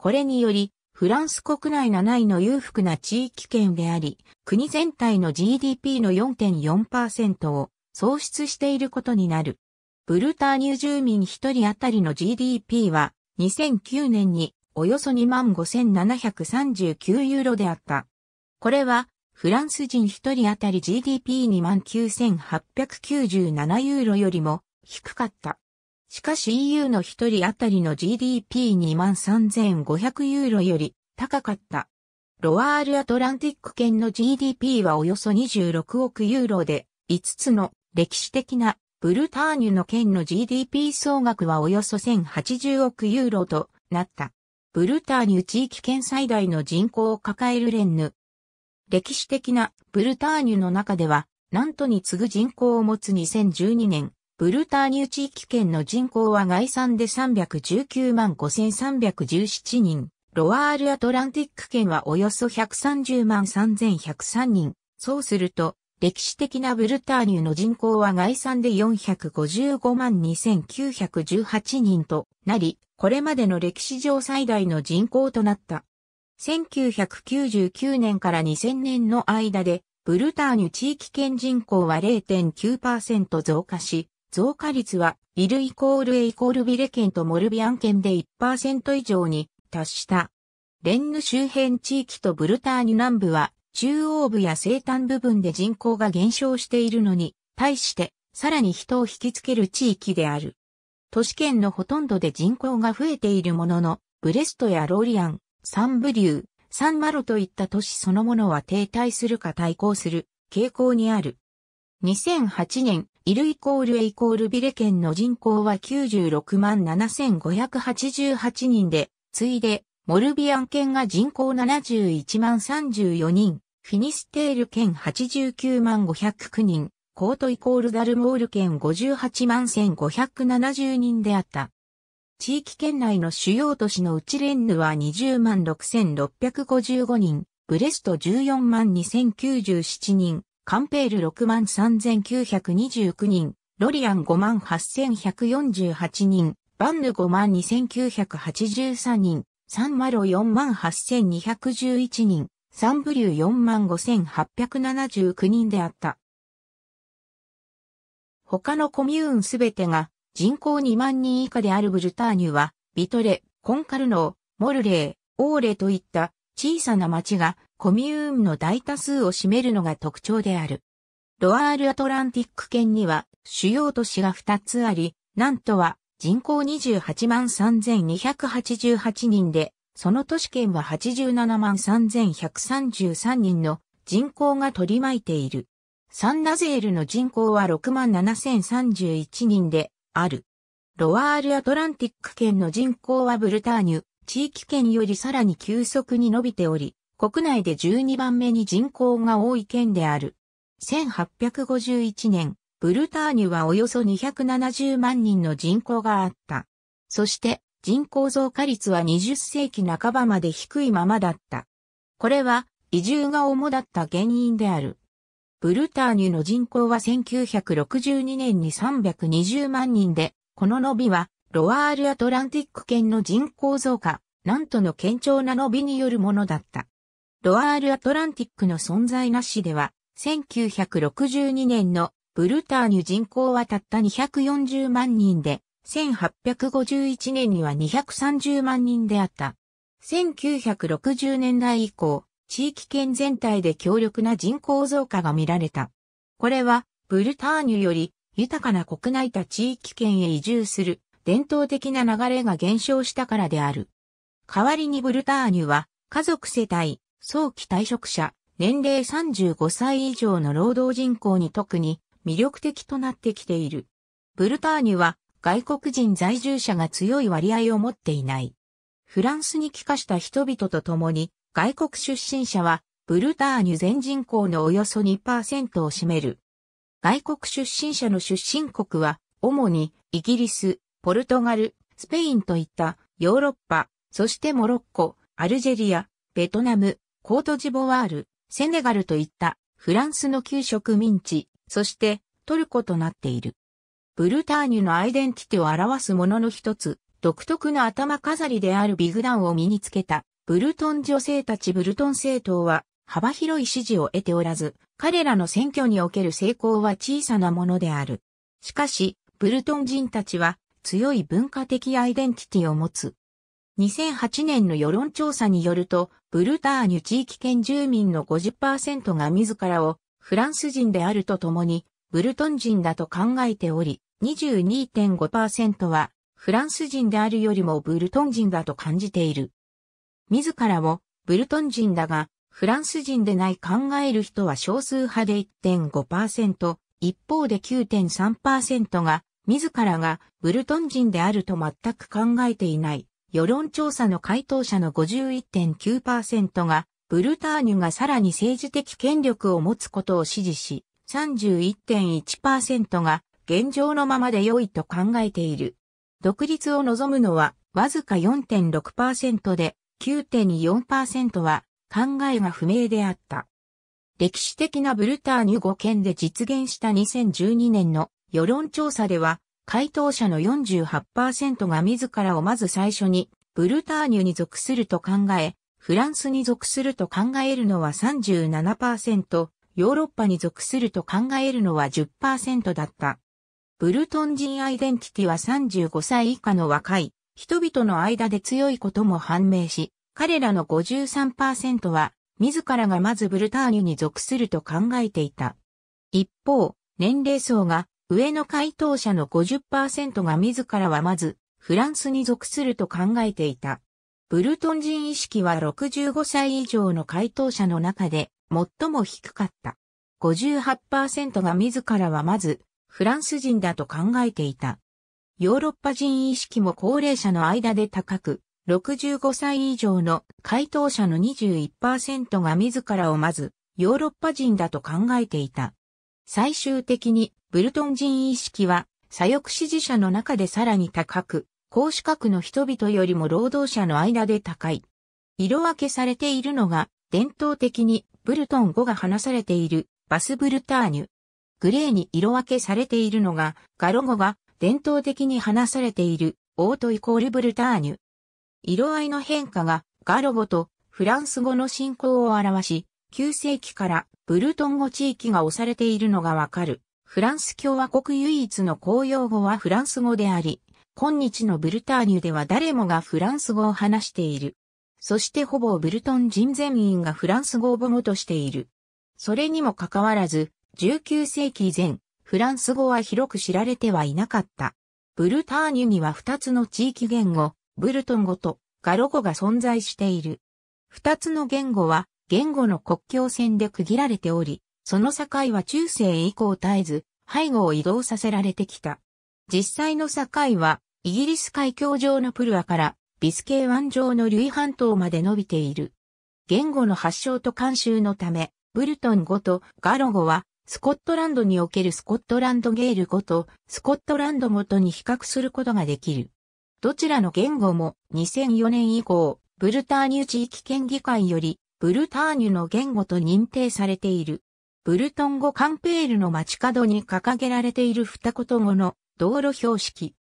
これにより、フランス国内7位の裕福な地域圏であり、国全体の GDP の4.4%を創出していることになる。ブルターニュ住民1人当たりの GDP は2009年におよそ25,739ユーロであった。これはフランス人1人当たり GDP29,897 ユーロよりも低かった。しかし EU の一人当たりの GDP2 万3500ユーロより高かった。ロワールアトランティック圏の GDP はおよそ26億ユーロで、5つの歴史的なブルターニュの県の GDP 総額はおよそ1080億ユーロとなった。ブルターニュ地域圏最大の人口を抱えるレンヌ。歴史的なブルターニュの中では、なんとに次ぐ人口を持つ2012年、ブルターニュ地域圏の人口は概算で319万5317人、ロワールアトランティック圏はおよそ130万3103人。そうすると、歴史的なブルターニュの人口は概算で455万2918人となり、これまでの歴史上最大の人口となった。1999年から2000年の間で、ブルターニュ地域圏人口は0.9%増加し、増加率は、ビルイコール A イコールビレ県とモルビアン県で1%以上に達した。レンヌ周辺地域とブルターニュ南部は、中央部や西端部分で人口が減少しているのに、対して、さらに人を引きつける地域である。都市圏のほとんどで人口が増えているものの、ブレストやローリアン、サンブリュー、サンマロといった都市そのものは停滞するか対抗する傾向にある。2008年イルイコールエイコールビレ県の人口は96万7588人で、次いで、モルビアン県が人口71万34人、フィニステール県89万509人、コートイコールダルモール県58万1570人であった。地域圏内の主要都市のうちレンヌは20万6655人、ブレスト14万2097人、カンペール63,929人、ロリアン58,148人、バンヌ52,983人、サンマロ48,211人、サンブリュー45,879人であった。他のコミューンすべてが人口2万人以下であるブルターニュは、ビトレ、コンカルノー、モルレー、オーレといった小さな町がコミューンの大多数を占めるのが特徴である。ロアールアトランティック圏には主要都市が2つあり、なんとは人口28万3288人で、その都市圏は87万3133人の人口が取り巻いている。サンナゼールの人口は6万7031人である。ロワールアトランティック圏の人口はブルターニュ、地域圏よりさらに急速に伸びており、国内で12番目に人口が多い県である。1851年、ブルターニュはおよそ270万人の人口があった。そして人口増加率は20世紀半ばまで低いままだった。これは移住が主だった原因である。ブルターニュの人口は1962年に320万人で、この伸びはロワールアトランティック県の人口増加、なんとの堅調な伸びによるものだった。ロアールアトランティックの存在なしでは、1962年のブルターニュ人口はたった240万人で、1851年には230万人であった。1960年代以降、地域圏全体で強力な人口増加が見られた。これは、ブルターニュより豊かな国内他地域圏へ移住する伝統的な流れが減少したからである。代わりにブルターニュは家族世帯、早期退職者、年齢35歳以上の労働人口に特に魅力的となってきている。ブルターニュは外国人在住者が強い割合を持っていない。フランスに帰化した人々と共に外国出身者はブルターニュ全人口のおよそ2%を占める。外国出身者の出身国は主にイギリス、ポルトガル、スペインといったヨーロッパ、そしてモロッコ、アルジェリア、ベトナム、コートジボワール、セネガルといったフランスの旧植民地、そしてトルコとなっている。ブルターニュのアイデンティティを表すものの一つ、独特の頭飾りであるビグダンを身につけたブルトン女性たちブルトン政党は幅広い支持を得ておらず、彼らの選挙における成功は小さなものである。しかし、ブルトン人たちは強い文化的アイデンティティを持つ。2008年の世論調査によると、ブルターニュ地域圏住民の50%が自らをフランス人であるとともに、ブルトン人だと考えており、22.5%はフランス人であるよりもブルトン人だと感じている。自らをブルトン人だが、フランス人でない考える人は少数派で1.5%、一方で9.3%が、自らがブルトン人であると全く考えていない世論調査の回答者の51.9%が、ブルターニュがさらに政治的権力を持つことを支持し、31.1%が現状のままで良いと考えている。独立を望むのはわずか4.6%で、9.4%は考えが不明であった。歴史的なブルターニュ5県で実現した2012年の世論調査では、回答者の48%が自らをまず最初にブルターニュに属すると考え、フランスに属すると考えるのは37%、ヨーロッパに属すると考えるのは10%だった。ブルトン人アイデンティティは35歳以下の若い人々の間で強いことも判明し、彼らの53%は自らがまずブルターニュに属すると考えていた。一方、年齢層が上の回答者の50%が自らはまず、フランスに属すると考えていた。ブルトン人意識は65歳以上の回答者の中で最も低かった。58%が自らはまず、フランス人だと考えていた。ヨーロッパ人意識も高齢者の間で高く、65歳以上の回答者の21%が自らをまず、ヨーロッパ人だと考えていた。最終的にブルトン人意識は左翼支持者の中でさらに高く、高資格の人々よりも労働者の間で高い。色分けされているのが、伝統的にブルトン語が話されているバスブルターニュ。グレーに色分けされているのが、ガロ語が伝統的に話されているオートイコールブルターニュ。色合いの変化がガロ語とフランス語の進行を表し、9世紀からブルトン語地域が押されているのがわかる。フランス共和国唯一の公用語はフランス語であり、今日のブルターニュでは誰もがフランス語を話している。そしてほぼブルトン人全員がフランス語を母語としている。それにもかかわらず、19世紀以前、フランス語は広く知られてはいなかった。ブルターニュには2つの地域言語、ブルトン語とガロ語が存在している。2つの言語は言語の国境線で区切られており、その境は中世以降絶えず、背後を移動させられてきた。実際の境は、イギリス海峡上のプルアから、ビスケー湾上のルイ半島まで伸びている。言語の発祥と慣習のため、ブルトン語とガロ語は、スコットランドにおけるスコットランドゲール語とスコットランド語とに比較することができる。どちらの言語も2004年以降、ブルターニュ地域県議会よりブルターニュの言語と認定されている。ブルトン語カンペールの街角に掲げられている二言語の道路標識。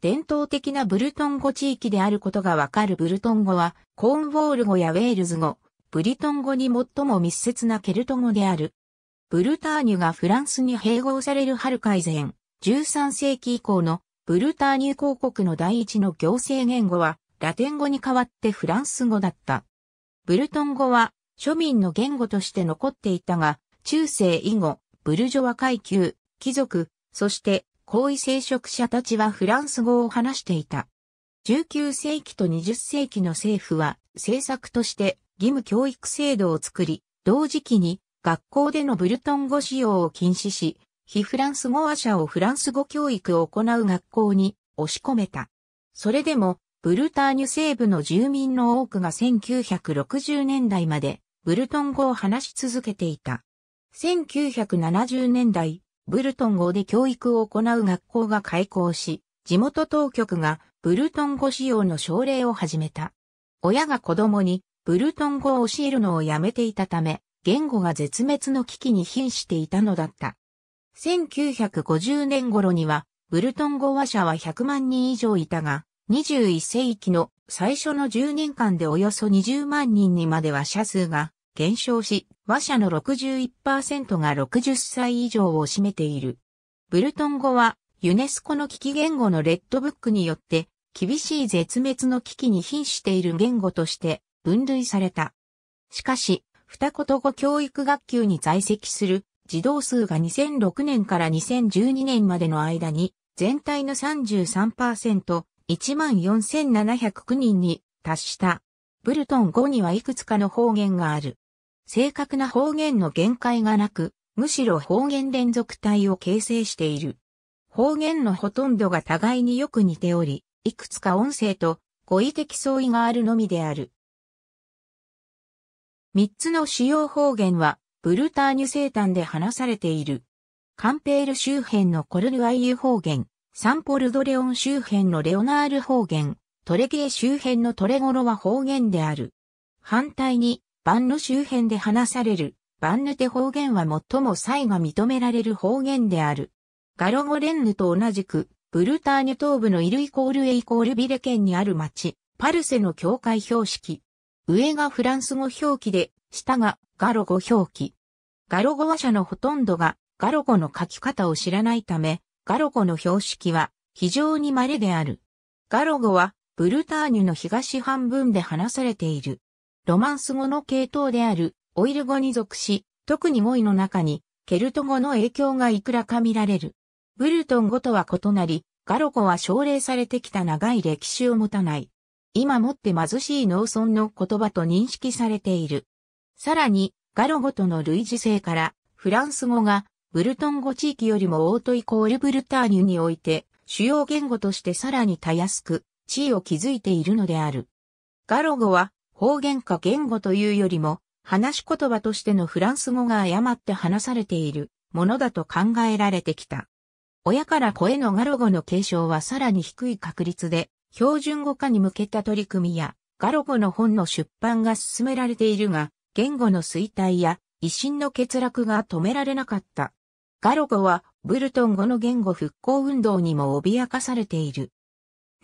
伝統的なブルトン語地域であることがわかるブルトン語は、コーンウォール語やウェールズ語、ブリトン語に最も密接なケルト語である。ブルターニュがフランスに併合される春改善、13世紀以降のブルターニュ公国の第一の行政言語は、ラテン語に代わってフランス語だった。ブルトン語は庶民の言語として残っていたが、中世以後、ブルジョワ階級、貴族、そして高位聖職者たちはフランス語を話していた。19世紀と20世紀の政府は政策として義務教育制度を作り、同時期に学校でのブルトン語使用を禁止し、非フランス語話者をフランス語教育を行う学校に押し込めた。それでもブルターニュ西部の住民の多くが1960年代までブルトン語を話し続けていた。1970年代、ブルトン語で教育を行う学校が開校し、地元当局がブルトン語使用の奨励を始めた。親が子供にブルトン語を教えるのをやめていたため、言語が絶滅の危機に瀕していたのだった。1950年頃には、ブルトン語話者は100万人以上いたが、21世紀の最初の10年間でおよそ20万人にまでは社数が減少し、和社の61%が60歳以上を占めている。ブルトン語はユネスコの危機言語のレッドブックによって厳しい絶滅の危機に瀕している言語として分類された。しかし、二言語教育学級に在籍する児童数が2006年から2012年までの間に全体の33%、14,709人に達した。ブルトン語にはいくつかの方言がある。正確な方言の限界がなく、むしろ方言連続体を形成している。方言のほとんどが互いによく似ており、いくつか音声と語彙的相違があるのみである。三つの主要方言は、ブルターニュ生誕で話されている。カンペール周辺のコルルアイユ方言、サンポルドレオン周辺のレオナール方言、トレゲー周辺のトレゴロは方言である。反対に、バンヌ周辺で話される、バンヌテ方言は最も差異が認められる方言である。ガロゴレンヌと同じく、ブルターニュ東部のイルイコールエイコールビレ県にある町、パルセの境界標識。上がフランス語表記で、下がガロゴ表記。ガロゴ話者のほとんどがガロゴの書き方を知らないため、ガロゴの標識は非常に稀である。ガロゴはブルターニュの東半分で話されている。ロマンス語の系統であるオイル語に属し、特に語彙の中にケルト語の影響がいくらか見られる。ブルトン語とは異なり、ガロゴは奨励されてきた長い歴史を持たない。今もって貧しい農村の言葉と認識されている。さらに、ガロゴとの類似性から、フランス語がブルトン語地域よりもオートイコールブルターニュにおいて、主要言語としてさらにたやすく、地位を築いているのである。ガロ語は、方言か言語というよりも、話し言葉としてのフランス語が誤って話されているものだと考えられてきた。親から子へのガロ語の継承はさらに低い確率で、標準語化に向けた取り組みや、ガロ語の本の出版が進められているが、言語の衰退や、維新の欠落が止められなかった。ガロゴはブルトン語の言語復興運動にも脅かされている。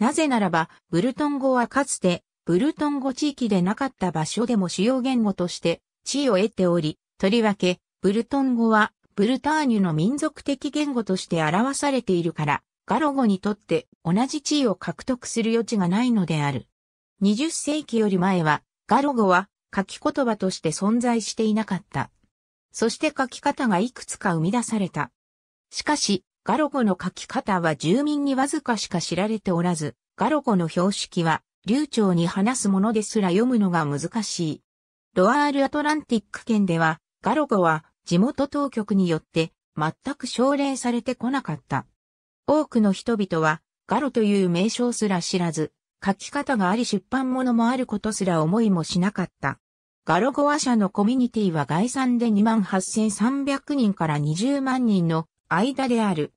なぜならば、ブルトン語はかつて、ブルトン語地域でなかった場所でも主要言語として地位を得ており、とりわけ、ブルトン語は、ブルターニュの民族的言語として表されているから、ガロ語にとって同じ地位を獲得する余地がないのである。20世紀より前は、ガロ語は書き言葉として存在していなかった。そして書き方がいくつか生み出された。しかし、ガロゴの書き方は住民にわずかしか知られておらず、ガロゴの標識は、流暢に話すものですら読むのが難しい。ロアールアトランティック圏では、ガロゴは地元当局によって全く奨励されてこなかった。多くの人々は、ガロという名称すら知らず、書き方があり出版物もあることすら思いもしなかった。ガロゴア社のコミュニティは概算で28,300人から20万人の間である。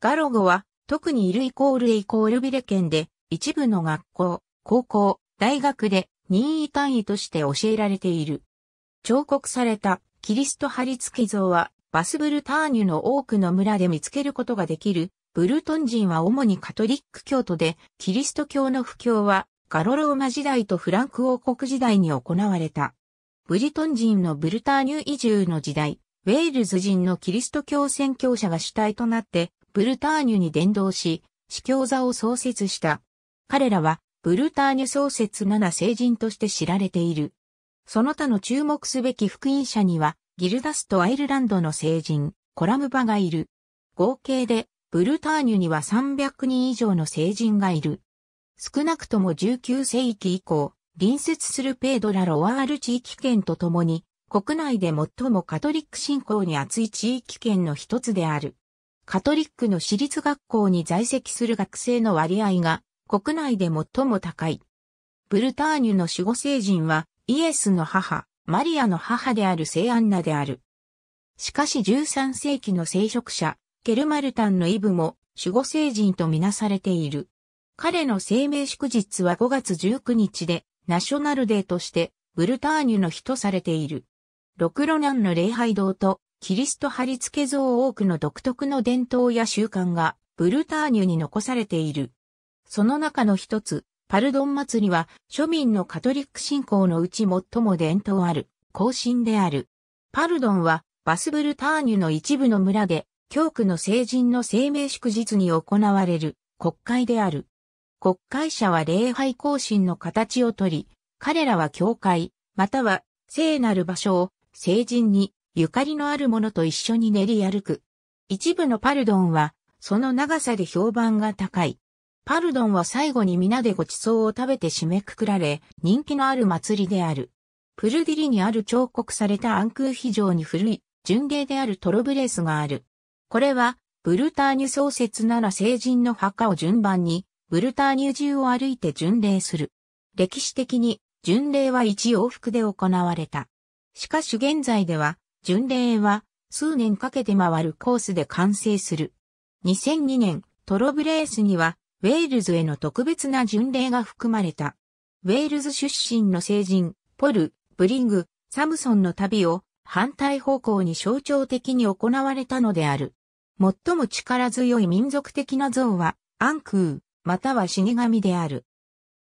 ガロゴは、特にいるイコールエイコールビレ県で、一部の学校、高校、大学で任意単位として教えられている。彫刻されたキリスト貼り付キ像はバスブルターニュの多くの村で見つけることができる。ブルトン人は主にカトリック教徒で、キリスト教の布教はガロローマ時代とフランク王国時代に行われた。ブリトン人のブルターニュ移住の時代、ウェールズ人のキリスト教宣教者が主体となって、ブルターニュに伝道し、司教座を創設した。彼らは、ブルターニュ創設7聖人として知られている。その他の注目すべき福音者には、ギルダスとアイルランドの聖人、コラムバがいる。合計で、ブルターニュには300人以上の聖人がいる。少なくとも19世紀以降、隣接するペードラ・ロワール地域圏とともに、国内で最もカトリック信仰に厚い地域圏の一つである。カトリックの私立学校に在籍する学生の割合が国内で最も高い。ブルターニュの守護聖人はイエスの母、マリアの母である聖アンナである。しかし13世紀の聖職者、ケルマルタンのイブも守護聖人とみなされている。彼の生命祝日は5月19日で、ナショナルデーとして、ブルターニュの日とされている。ロクロナンの礼拝堂と、キリスト貼り付け像多くの独特の伝統や習慣が、ブルターニュに残されている。その中の一つ、パルドン祭りは、庶民のカトリック信仰のうち最も伝統ある、行進である。パルドンは、バスブルターニュの一部の村で、教区の成人の生命祝日に行われる、国会である。国会者は礼拝行進の形をとり、彼らは教会、または聖なる場所を聖人にゆかりのあるものと一緒に練り歩く。一部のパルドンは、その長さで評判が高い。パルドンは最後に皆でご馳走を食べて締めくくられ、人気のある祭りである。プルディリにある彫刻された暗空非常に古い、巡礼であるトロブレースがある。これは、ブルターニュ創設なら聖人の墓を順番にブルターニュ中を歩いて巡礼する。歴史的に巡礼は一往復で行われた。しかし現在では、巡礼は数年かけて回るコースで完成する。2002年、トロブレースには、ウェールズへの特別な巡礼が含まれた。ウェールズ出身の聖人、ポル、ブリング、サムソンの旅を反対方向に象徴的に行われたのである。最も力強い民族的な像は、アンクー、または死神である。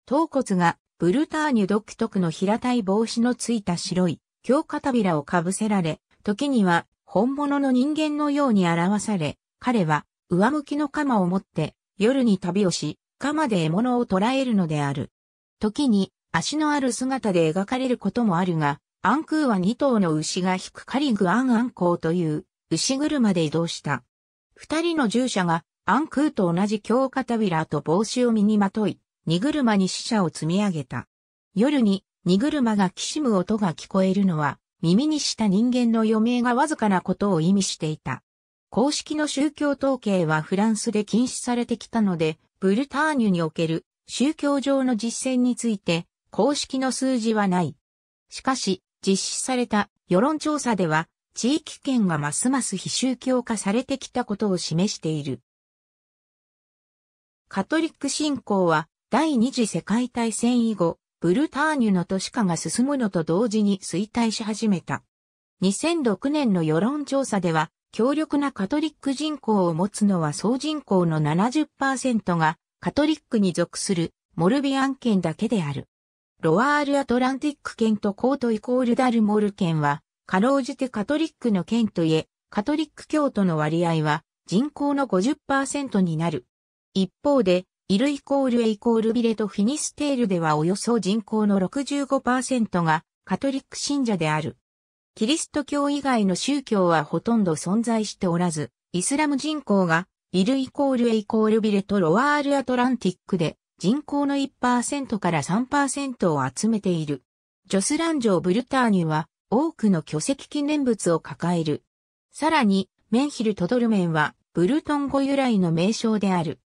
頭骨がブルターニュ独特の平たい帽子のついた白い強肩をかぶせられ、時には本物の人間のように表され、彼は上向きの鎌を持って夜に旅をし、鎌で獲物を捕らえるのである。時に足のある姿で描かれることもあるが、アンクーは2頭の牛が引くカリグアンアンコウという牛車で移動した。二人の従者がアンクーと同じ強カタビラーと帽子を身にまとい、荷車に死者を積み上げた。夜に荷車がきしむ音が聞こえるのは、耳にした人間の余命がわずかなことを意味していた。公式の宗教統計はフランスで禁止されてきたので、ブルターニュにおける宗教上の実践について公式の数字はない。しかし、実施された世論調査では、地域圏がますます非宗教化されてきたことを示している。カトリック信仰は第二次世界大戦以後、ブルターニュの都市化が進むのと同時に衰退し始めた。2006年の世論調査では、強力なカトリック人口を持つのは総人口の70%がカトリックに属するモルビアン県だけである。ロワールアトランティック県とコートイコールダルモル県は、かろうじてカトリックの県といえ、カトリック教徒の割合は人口の50%になる。一方で、イルイコールエイコールビレとフィニステールではおよそ人口の65%がカトリック信者である。キリスト教以外の宗教はほとんど存在しておらず、イスラム人口がイルイコールエイコールビレとロワールアトランティックで人口の1%から3%を集めている。ジョスラン城ブルターニュは多くの巨石記念物を抱える。さらに、メンヒルトドルメンはブルトン語由来の名称である。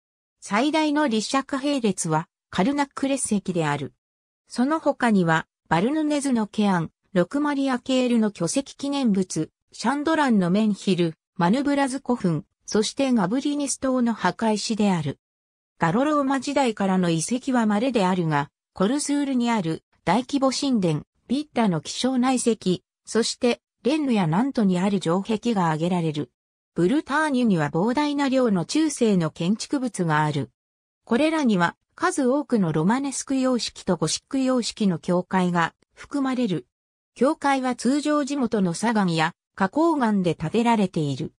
最大の立釈並列はカルナック列石である。その他には、バルヌネズのケアン、ロクマリアケールの巨石記念物、シャンドランのメンヒル、マヌブラズ古墳、そしてガブリニス島の墓石である。ガロローマ時代からの遺跡は稀であるが、コルスールにある大規模神殿、ビッタの希少内石、跡、そして、レンヌやナントにある城壁が挙げられる。ブルターニュには膨大な量の中世の建築物がある。これらには数多くのロマネスク様式とゴシック様式の教会が含まれる。教会は通常地元の砂岩や花崗岩で建てられている。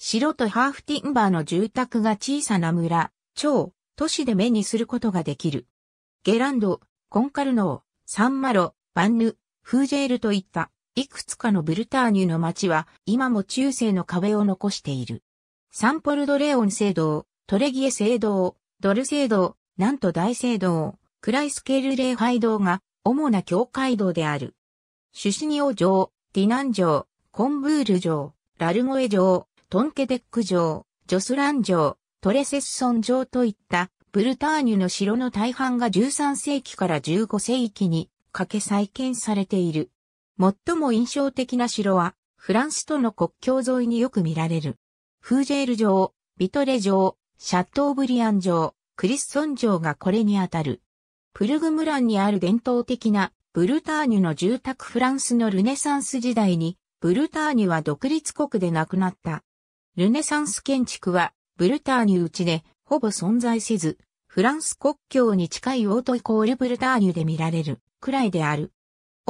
城とハーフティンバーの住宅が小さな村、町、都市で目にすることができる。ゲランド、コンカルノー、サンマロ、バンヌ、フージェールといったいくつかのブルターニュの町は今も中世の壁を残している。サンポルドレオン聖堂、トレギエ聖堂、ドル聖堂、なんと大聖堂、クライスケル礼拝堂が主な教会堂である。シュシニオ城、ディナン城、コンブール城、ラルモエ城、トンケデック城、ジョスラン城、トレセッソン城といったブルターニュの城の大半が13世紀から15世紀にかけ再建されている。最も印象的な城は、フランスとの国境沿いによく見られる。フージェール城、ビトレ城、シャットーブリアン城、クリスソン城がこれにあたる。プルグムランにある伝統的なブルターニュの住宅フランスのルネサンス時代に、ブルターニュは独立国でなくなった。ルネサンス建築は、ブルターニュうちで、ほぼ存在せず、フランス国境に近いオートイコールブルターニュで見られるくらいである。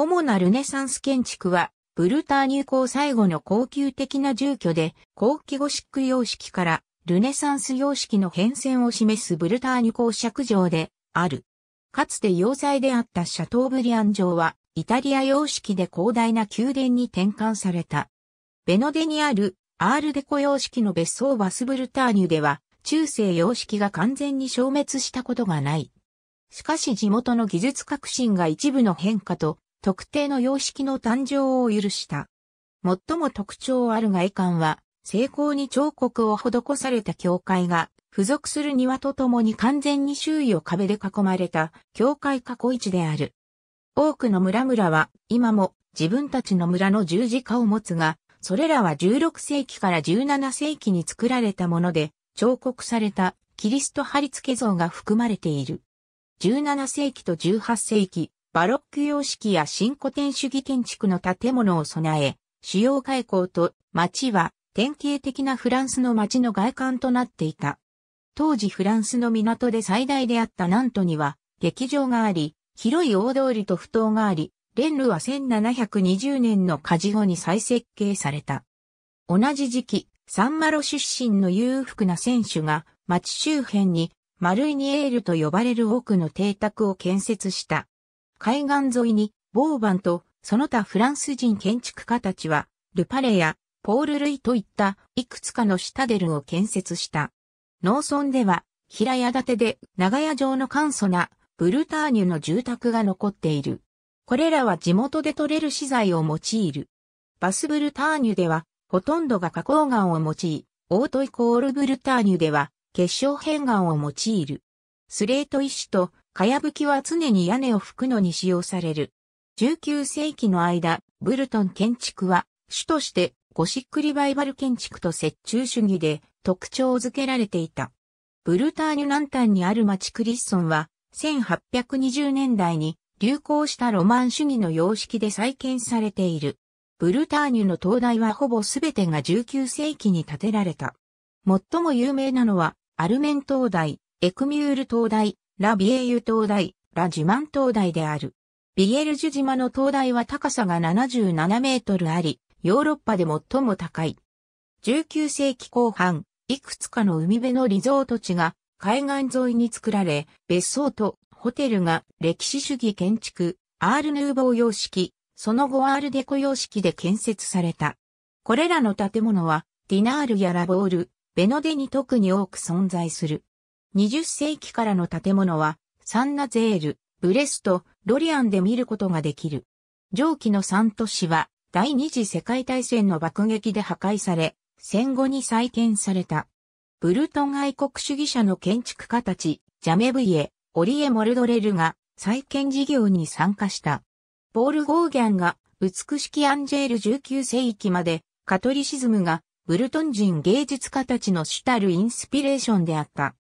主なルネサンス建築は、ブルターニュ港最後の高級的な住居で、後期ゴシック様式からルネサンス様式の変遷を示すブルターニュ公爵城である。かつて要塞であったシャトーブリアン城は、イタリア様式で広大な宮殿に転換された。ベノデにあるアールデコ様式の別荘バスブルターニュでは、中世様式が完全に消滅したことがない。しかし地元の技術革新が一部の変化と特定の様式の誕生を許した。最も特徴ある外観は、成功に彫刻を施された教会が、付属する庭とともに完全に周囲を壁で囲まれた教会囲地である。多くの村々は今も自分たちの村の十字架を持つが、それらは16世紀から17世紀に作られたもので、彫刻されたキリスト貼り付け像が含まれている。17世紀と18世紀、バロック様式や新古典主義建築の建物を備え、主要開港と街は典型的なフランスの街の外観となっていた。当時フランスの港で最大であったナントには劇場があり、広い大通りと埠頭があり、レンルは1720年の火事後に再設計された。同じ時期、サンマロ出身の裕福な選手が街周辺にマルイニエールと呼ばれる多くの邸宅を建設した。海岸沿いに、ボーバンと、その他フランス人建築家たちは、ルパレやポール・ルイといったいくつかのシタデルを建設した。農村では、平屋建てで長屋状の簡素なブルターニュの住宅が残っている。これらは地元で取れる資材を用いる。バスブルターニュでは、ほとんどが花崗岩を用い、オートイコールブルターニュでは、結晶片岩を用いる。スレート石とかやぶきは常に屋根を拭くのに使用される。19世紀の間、ブルトン建築は、主としてゴシックリバイバル建築と折衷主義で特徴づけられていた。ブルターニュ南端にある町クリッソンは、1820年代に流行したロマン主義の様式で再建されている。ブルターニュの灯台はほぼ全てが19世紀に建てられた。最も有名なのは、アルメン灯台、エクミュール灯台、ラ・ビエユ灯台、ラ・ジマン灯台である。ビエルジュ島の灯台は高さが77メートルあり、ヨーロッパで最も高い。19世紀後半、いくつかの海辺のリゾート地が海岸沿いに作られ、別荘とホテルが歴史主義建築、アールヌーボー様式、その後アールデコ様式で建設された。これらの建物は、ディナールやラボール、ベノデに特に多く存在する。20世紀からの建物は、サンナゼール、ブレスト、ロリアンで見ることができる。上記の3都市は、第二次世界大戦の爆撃で破壊され、戦後に再建された。ブルトン愛国主義者の建築家たち、ジャメブイエ、オリエ・モルドレルが再建事業に参加した。ポール・ゴーギャンが、美しきアンジェール19世紀まで、カトリシズムが、ブルトン人芸術家たちの主たるインスピレーションであった。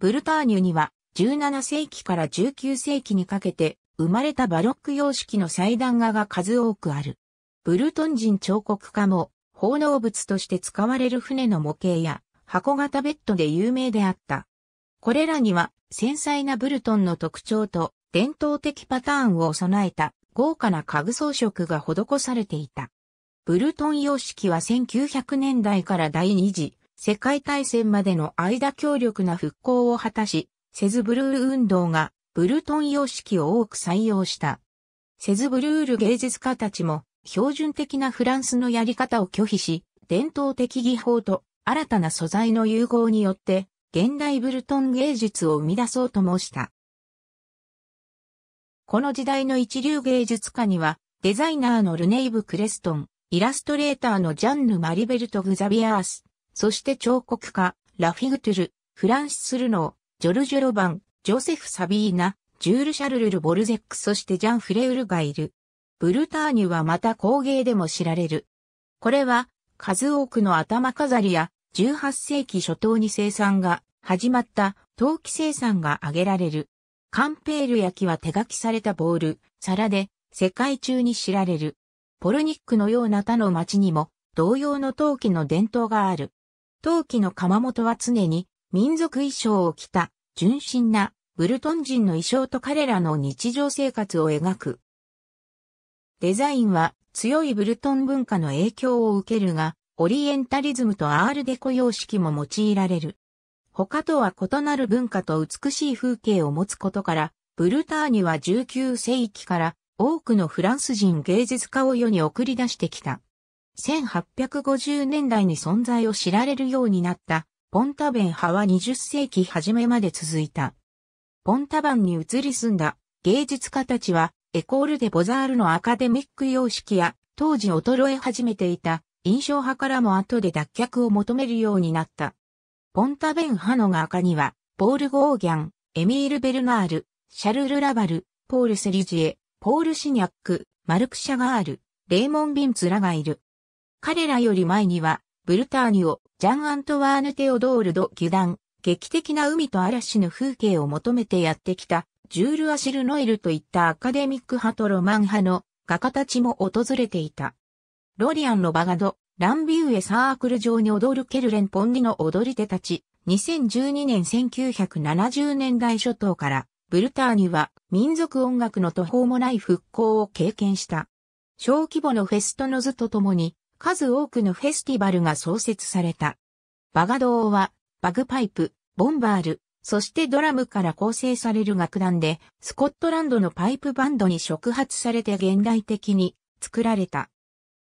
ブルターニュには17世紀から19世紀にかけて生まれたバロック様式の祭壇画が数多くある。ブルトン人彫刻家も奉納物として使われる船の模型や箱型ベッドで有名であった。これらには繊細なブルトンの特徴と伝統的パターンを備えた豪華な家具装飾が施されていた。ブルトン様式は1900年代から第二次世界大戦までの間強力な復興を果たし、セズブルール運動がブルトン様式を多く採用した。セズブルール芸術家たちも標準的なフランスのやり方を拒否し、伝統的技法と新たな素材の融合によって現代ブルトン芸術を生み出そうと申した。この時代の一流芸術家には、デザイナーのルネイブ・クレストン、イラストレーターのジャンヌ・マリベルト・グザビアース、そして彫刻家、ラフィグトゥル、フランシス・ルノー、ジョルジュ・ロバン、ジョセフ・サビーナ、ジュール・シャルルル・ボルゼックそしてジャン・フレウルがいる。ブルターニュはまた工芸でも知られる。これは、数多くの頭飾りや、18世紀初頭に生産が始まった陶器生産が挙げられる。カンペール焼きは手書きされたボール、皿で世界中に知られる。ポルニックのような他の町にも同様の陶器の伝統がある。陶器の窯元は常に民族衣装を着た純真なブルトン人の衣装と彼らの日常生活を描く。デザインは強いブルトン文化の影響を受けるが、オリエンタリズムとアールデコ様式も用いられる。他とは異なる文化と美しい風景を持つことから、ブルターニュは19世紀から多くのフランス人芸術家を世に送り出してきた。1850年代に存在を知られるようになった、ポンタヴェン派は20世紀初めまで続いた。ポンタヴァンに移り住んだ芸術家たちは、エコール・デ・ボザールのアカデミック様式や、当時衰え始めていた印象派からも後で脱却を求めるようになった。ポンタヴェン派の画家には、ポール・ゴーギャン、エミール・ベルナール、シャルル・ラバル、ポール・セリジエ、ポール・シニャック、マルク・シャガール、レーモン・ビンツらがいる。彼らより前には、ブルターニュをジャン・アントワーヌ・テオドールド・ギュダン、劇的な海と嵐の風景を求めてやってきた、ジュール・アシル・ノエルといったアカデミック派とロマン派の画家たちも訪れていた。ロリアン・ロバガド、ランビューエサークル上に踊るケルレン・ポンィの踊り手たち、2012年1970年代初頭から、ブルターニュは民族音楽の途方もない復興を経験した。小規模のフェストの図とともに、数多くのフェスティバルが創設された。バガドーは、バグパイプ、ボンバール、そしてドラムから構成される楽団で、スコットランドのパイプバンドに触発されて現代的に作られた。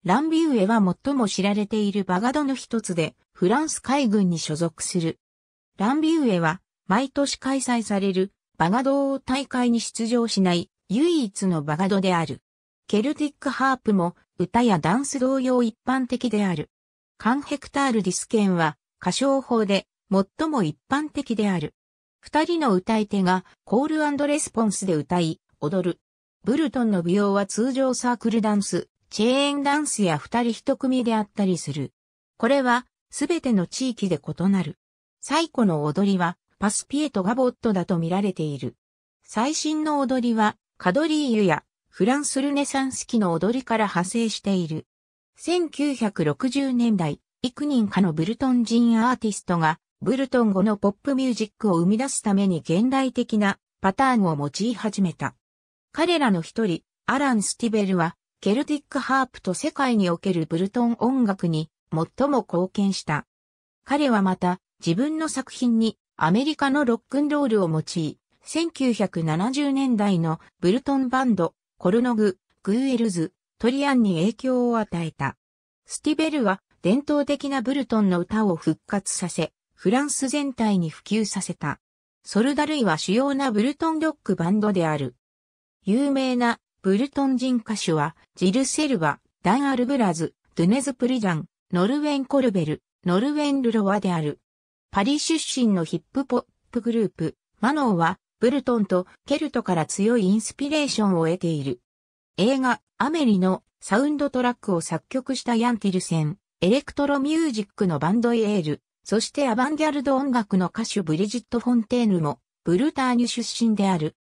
ランビウエは最も知られているバガドの一つで、フランス海軍に所属する。ランビウエは、毎年開催される、バガドー大会に出場しない、唯一のバガドである。ケルティックハープも、歌やダンス同様一般的である。カンヘクタールディスケンは歌唱法で最も一般的である。二人の歌い手がコールレスポンスで歌い、踊る。ブルトンの舞踊は通常サークルダンス、チェーンダンスや二人一組であったりする。これはすべての地域で異なる。最古の踊りはパスピエとガボットだと見られている。最新の踊りはカドリーユやフランスルネサンス期の踊りから派生している。1960年代、幾人かのブルトン人アーティストが、ブルトン語のポップミュージックを生み出すために現代的なパターンを用い始めた。彼らの一人、アラン・スティベルは、ケルティックハープと世界におけるブルトン音楽に最も貢献した。彼はまた、自分の作品にアメリカのロックンロールを用い、1970年代のブルトンバンド、コルノグ、グーエルズ、トリアンに影響を与えた。スティベルは伝統的なブルトンの歌を復活させ、フランス全体に普及させた。ソルダルイは主要なブルトンロックバンドである。有名なブルトン人歌手は、ジル・セルバ、ダン・アルブラズ、ドゥネズ・プリジャン、ノルウェン・コルベル、ノルウェン・ルロワである。パリ出身のヒップポップグループ、マノーは、ブルトンとケルトから強いインスピレーションを得ている。映画、アメリのサウンドトラックを作曲したヤンティルセン、エレクトロミュージックのバンドエール、そしてアバンギャルド音楽の歌手ブリジット・フォンテーヌも、ブルターニュ出身である。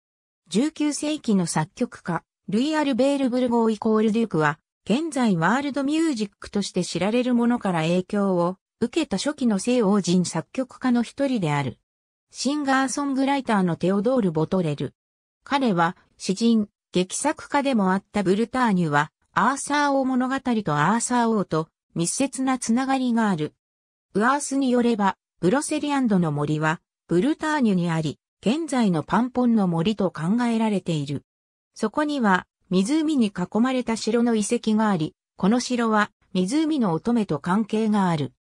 19世紀の作曲家、ルイ・アルベール・ブルゴーイコール・デュークは、現在ワールドミュージックとして知られるものから影響を受けた初期の西欧人作曲家の一人である。シンガーソングライターのテオドール・ボトレル。彼は詩人、劇作家でもあったブルターニュは、アーサー王物語とアーサー王と密接なつながりがある。ウアースによれば、ブロセリアンドの森は、ブルターニュにあり、現在のパンポンの森と考えられている。そこには、湖に囲まれた城の遺跡があり、この城は、湖の乙女と関係がある。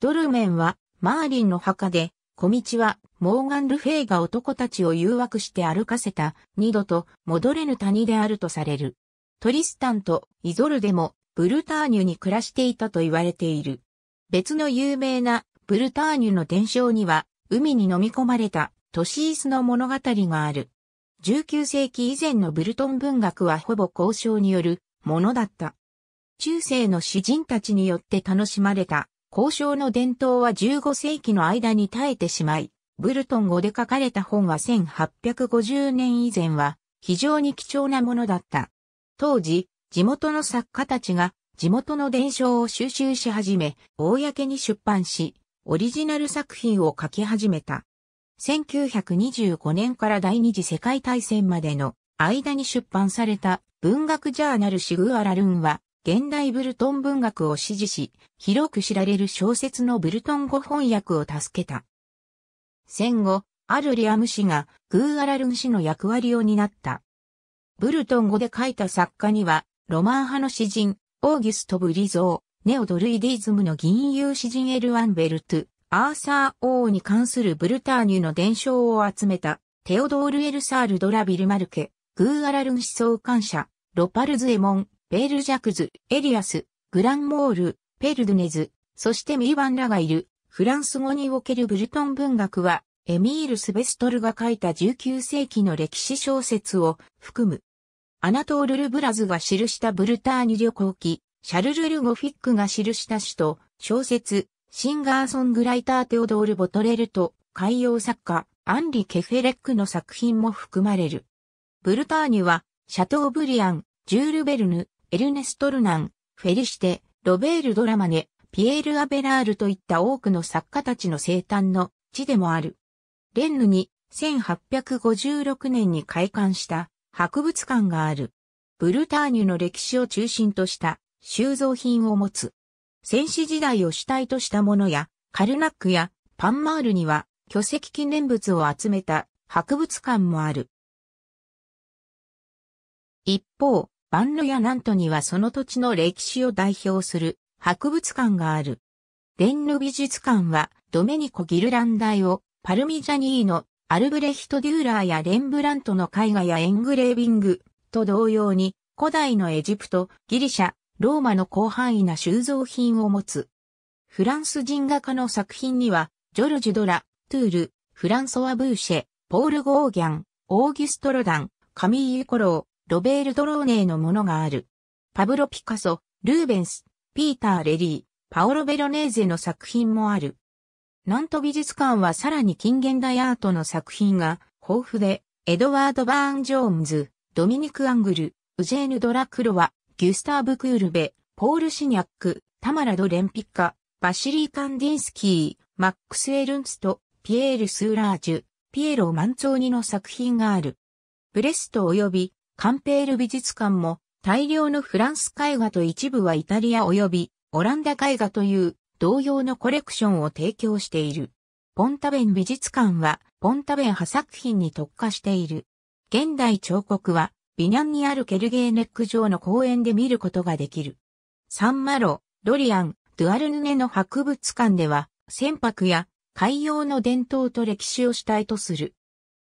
ドルメンは、マーリンの墓で、小道は、モーガン・ルフェイが男たちを誘惑して歩かせた、二度と戻れぬ谷であるとされる。トリスタンとイゾルデもブルターニュに暮らしていたと言われている。別の有名なブルターニュの伝承には、海に飲み込まれたトシースの物語がある。19世紀以前のブルトン文学はほぼ交渉によるものだった。中世の詩人たちによって楽しまれた交渉の伝統は15世紀の間に耐えてしまい、ブルトン語で書かれた本は1850年以前は非常に貴重なものだった。当時、地元の作家たちが地元の伝承を収集し始め、公に出版し、オリジナル作品を書き始めた。1925年から第二次世界大戦までの間に出版された文学ジャーナルシグアラルンは、現代ブルトン文学を支持し、広く知られる小説のブルトン語翻訳を助けた。戦後、アルリアム氏がグーアラルン氏の役割を担った。ブルトン語で書いた作家には、ロマン派の詩人、オーギュスト・ブリゾー、ネオドルイディズムの銀融詩人エル・ワンベルト、アーサー王に関するブルターニュの伝承を集めた、テオドール・エルサール・ドラ・ビルマルケ、グーアラルン思想感謝、ロパルズ・エモン、ベール・ジャクズ、エリアス、グランモール、ペルドネズ、そしてミーバンらがいるフランス語におけるブルトン文学は、エミール・スベストルが書いた19世紀の歴史小説を含む。アナトール・ル・ブラズが記したブルターニュ旅行記、シャルル・ル・ゴフィックが記した詩と、小説、シンガーソングライター・テオドール・ボトレルと、海洋作家、アンリ・ケフェレックの作品も含まれる。ブルターニュは、シャトーブリアン、ジュール・ベルヌ、エルネストルナン、フェリシテ、ロベール・ドラマネ、ピエール・アベラールといった多くの作家たちの生誕の地でもある。レンヌに1856年に開館した博物館がある。ブルターニュの歴史を中心とした収蔵品を持つ。戦死時代を主体としたものや、カルナックやパンマールには巨石記念物を集めた博物館もある。一方、バンヌやナントにはその土地の歴史を代表する博物館がある。レンヌ美術館はドメニコ・ギルランダイオ、パルミジャニーノ、アルブレヒト・デューラーやレンブラントの絵画やエングレービングと同様に古代のエジプト、ギリシャ、ローマの広範囲な収蔵品を持つ。フランス人画家の作品には、ジョルジュ・ドラ、トゥール、フランソワ・ブーシェ、ポール・ゴーギャン、オーギュスト・ロダン、カミーユ・コロー、ロベール・ドローネーのものがある。パブロ・ピカソ、ルーベンス、ピーター・レリー、パオロ・ベロネーゼの作品もある。んと、美術館はさらに近現代アートの作品が豊富で、エドワード・バーン・ジョーンズ、ドミニク・アングル、ウジェーヌ・ドラクロワ、ギュスターブ・クールベ、ポール・シニャック、タマラド・レンピッカ、バシリー・カンディンスキー、マックス・エルンスト、ピエール・スーラージュ、ピエロ・マンツォーニの作品がある。ブレスト及びカンペール美術館も大量のフランス絵画と一部はイタリア及びオランダ絵画という同様のコレクションを提供している。ポンタベン美術館はポンタベン派作品に特化している。現代彫刻はビニャンにあるケルゲーネック城の公園で見ることができる。サンマロ、ロリアン、ドゥアルヌネの博物館では船舶や海洋の伝統と歴史を主体とする。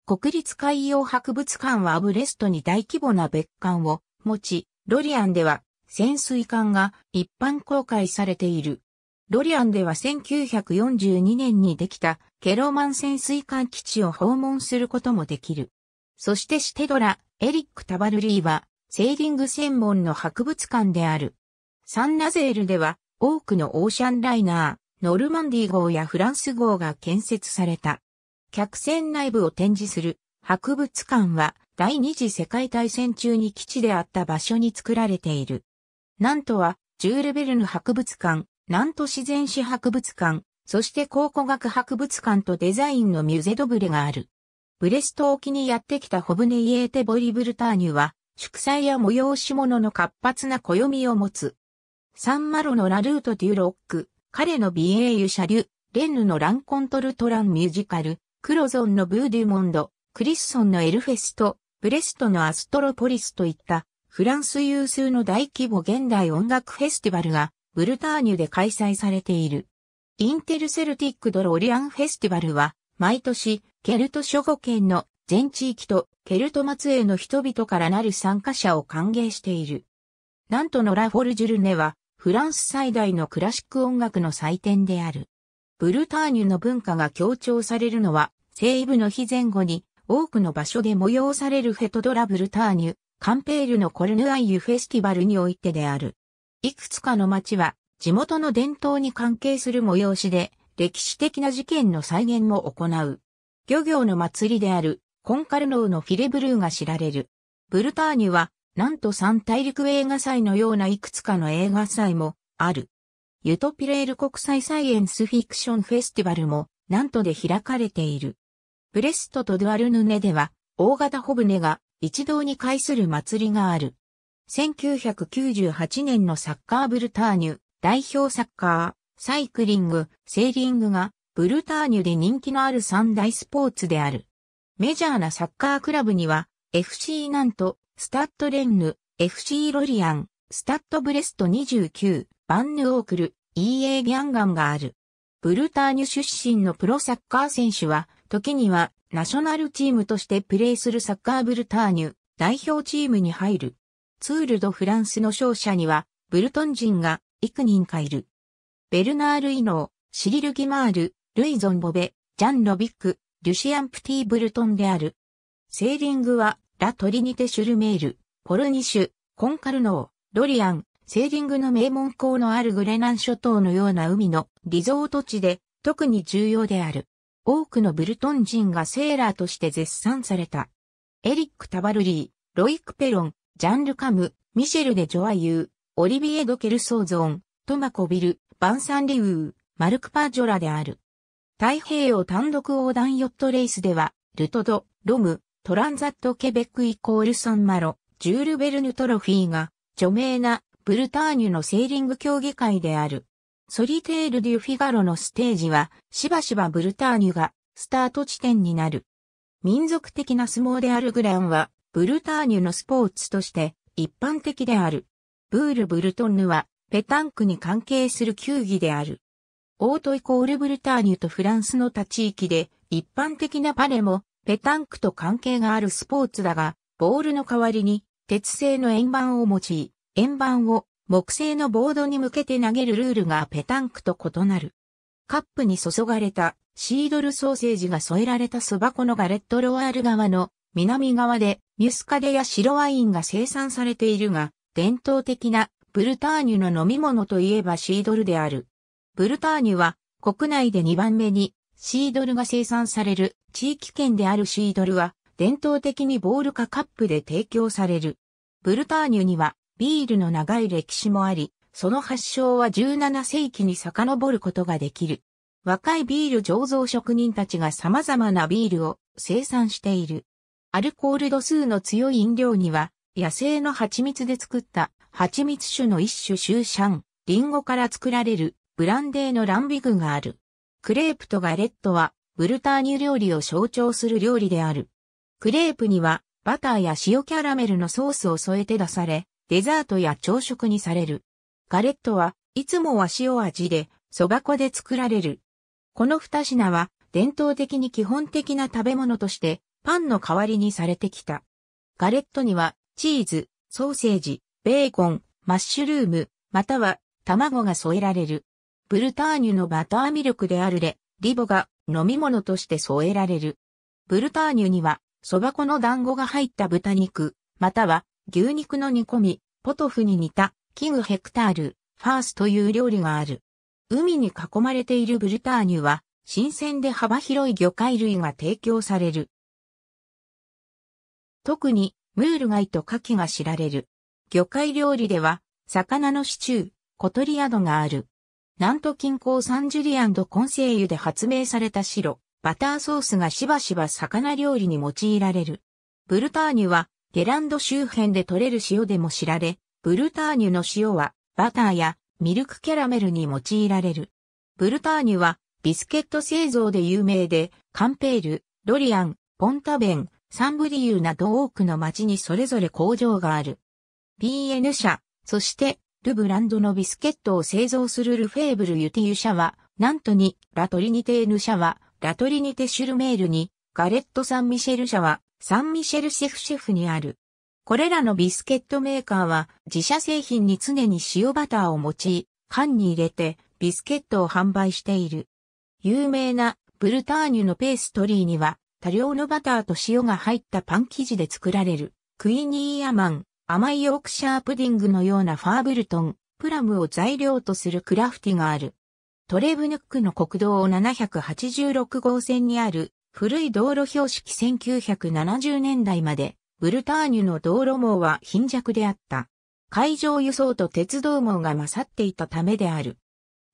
国立海洋博物館はブレストに大規模な別館を持ち、ロリアンでは潜水艦が一般公開されている。ロリアンでは1942年にできたケロマン潜水艦基地を訪問することもできる。そしてシテドラ、エリック・タバルリーはセーリング専門の博物館である。サンナゼールでは多くのオーシャンライナー、ノルマンディー号やフランス号が建設された。客船内部を展示する博物館は第二次世界大戦中に基地であった場所に作られている。なんとは、ジュール・ベルヌ博物館、なんと自然史博物館、そして考古学博物館とデザインのミュゼドブレがある。ブレスト沖にやってきたホブネイエーテ・ボリブルターニュは、祝祭や催し物の活発な暦を持つ。サンマロのラルート・デュロック、彼のビエユ・シャリュ、レンヌのランコントルトランミュージカル、クロゾンのブーデュモンド、クリスソンのエルフェスト、ブレストのアストロポリスといったフランス有数の大規模現代音楽フェスティバルがブルターニュで開催されている。インテルセルティックドロリアンフェスティバルは毎年ケルト諸語圏の全地域とケルト末裔の人々からなる参加者を歓迎している。なんとのラフォルジュルネはフランス最大のクラシック音楽の祭典である。ブルターニュの文化が強調されるのは西部の日前後に多くの場所で催されるフェトドラブルターニュ、カンペールのコルヌアイユフェスティバルにおいてである。いくつかの町は地元の伝統に関係する催しで、歴史的な事件の再現も行う。漁業の祭りであるコンカルノーのフィレブルーが知られる。ブルターニュは、なんと三大陸映画祭のようないくつかの映画祭もある。ユトピレール国際サイエンスフィクションフェスティバルも、なんとで開かれている。ブレストとドゥアルヌネでは、大型帆船が一堂に会する祭りがある。1998年のサッカーブルターニュ、代表サッカー、サイクリング、セーリングが、ブルターニュで人気のある三大スポーツである。メジャーなサッカークラブには、FC なんと、スタッドレンヌ、FC ロリアン、スタッドブレスト29、バンヌオークル、EA ギャンガンがある。ブルターニュ出身のプロサッカー選手は、時にはナショナルチームとしてプレーするサッカーブルターニュ代表チームに入る。ツール・ド・フランスの勝者にはブルトン人が幾人かいる。ベルナール・イノー、シリル・ギマール、ルイ・ゾンボベ、ジャン・ロビック、リュシアン・プティ・ブルトンである。セーリングは、ラ・トリニテ・シュルメール、ポルニシュ、コンカルノー、ロリアン、セーリングの名門校のあるグレナン諸島のような海のリゾート地で特に重要である。多くのブルトン人がセーラーとして絶賛された。エリック・タバルリー、ロイク・ペロン、ジャンル・カム、ミシェル・デ・ジョアユー、オリビエ・ド・ケルソーゾーン、トマコ・ビル、バンサン・リウー、マルク・パジョラである。太平洋単独横断ヨットレースでは、ルトド、ロム、トランザット・ケベックイコール・ソンマロ、ジュール・ベルヌ・トロフィーが、著名なブルターニュのセーリング競技会である。ソリテール・デュ・フィガロのステージは、しばしばブルターニュがスタート地点になる。民族的な相撲であるグランは、ブルターニュのスポーツとして一般的である。ブール・ブルトンヌは、ペタンクに関係する球技である。オートイコールブルターニュとフランスの他地域で、一般的なパレも、ペタンクと関係があるスポーツだが、ボールの代わりに、鉄製の円盤を用い、円盤を木製のボードに向けて投げるルールがペタンクと異なる。カップに注がれたシードルソーセージが添えられた麦粉のガレットロワール側の南側でミュスカデや白ワインが生産されているが、伝統的なブルターニュの飲み物といえばシードルである。ブルターニュは国内で2番目にシードルが生産される地域圏であるシードルは伝統的にボールかカップで提供される。ブルターニュにはビールの長い歴史もあり、その発祥は17世紀に遡ることができる。若いビール醸造職人たちが様々なビールを生産している。アルコール度数の強い飲料には、野生の蜂蜜で作った蜂蜜酒の一種シューシャン、リンゴから作られるブランデーのランビグがある。クレープとガレットはブルターニュ料理を象徴する料理である。クレープにはバターや塩キャラメルのソースを添えて出され、デザートや朝食にされる。ガレットはいつも和塩味で、そば粉で作られる。この二品は伝統的に基本的な食べ物としてパンの代わりにされてきた。ガレットにはチーズ、ソーセージ、ベーコン、マッシュルーム、または卵が添えられる。ブルターニュのバターミルクであるレ、リボが飲み物として添えられる。ブルターニュには、蕎麦粉の団子が入った豚肉、または牛肉の煮込み、ポトフに似た、キグヘクタール、ファースという料理がある。海に囲まれているブルターニュは、新鮮で幅広い魚介類が提供される。特に、ムール貝と牡蠣が知られる。魚介料理では、魚のシチュー、コトリアドがある。南都近郊サンジュリアンドコンセイユで発明された白、バターソースがしばしば魚料理に用いられる。ブルターニュはゲランド周辺で採れる塩でも知られ、ブルターニュの塩はバターやミルクキャラメルに用いられる。ブルターニュはビスケット製造で有名で、カンペール、ロリアン、ポンタベン、サンブリユーなど多くの町にそれぞれ工場がある。BN 社、そしてルブランドのビスケットを製造するルフェーブルユティユ社は、なんとにラトリニテーヌ社は、ラトリニテシュルメールに、ガレット・サン・ミシェル社は、サンミシェルシェフシェフにある。これらのビスケットメーカーは自社製品に常に塩バターを用い、缶に入れてビスケットを販売している。有名なブルターニュのペーストリーには多量のバターと塩が入ったパン生地で作られるクイニーアマン、甘いヨークシャープディングのようなファーブルトン、プラムを材料とするクラフティがある。トレブヌックの国道786号線にある古い道路標識1970年代まで、ブルターニュの道路網は貧弱であった。海上輸送と鉄道網が勝っていたためである。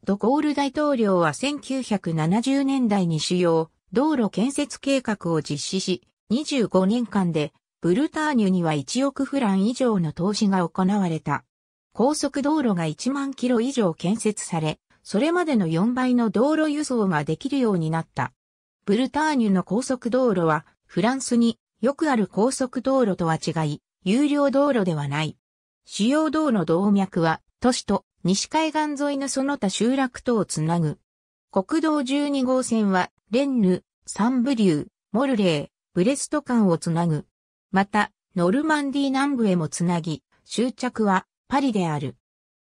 ドコール大統領は1970年代に主要道路建設計画を実施し、25年間でブルターニュには1億フラン以上の投資が行われた。高速道路が1万キロ以上建設され、それまでの4倍の道路輸送ができるようになった。ブルターニュの高速道路は、フランスによくある高速道路とは違い、有料道路ではない。主要道の動脈は、都市と西海岸沿いのその他集落とをつなぐ。国道12号線は、レンヌ、サンブリュー、モルレー、ブレスト間をつなぐ。また、ノルマンディ南部へもつなぎ、終着はパリである。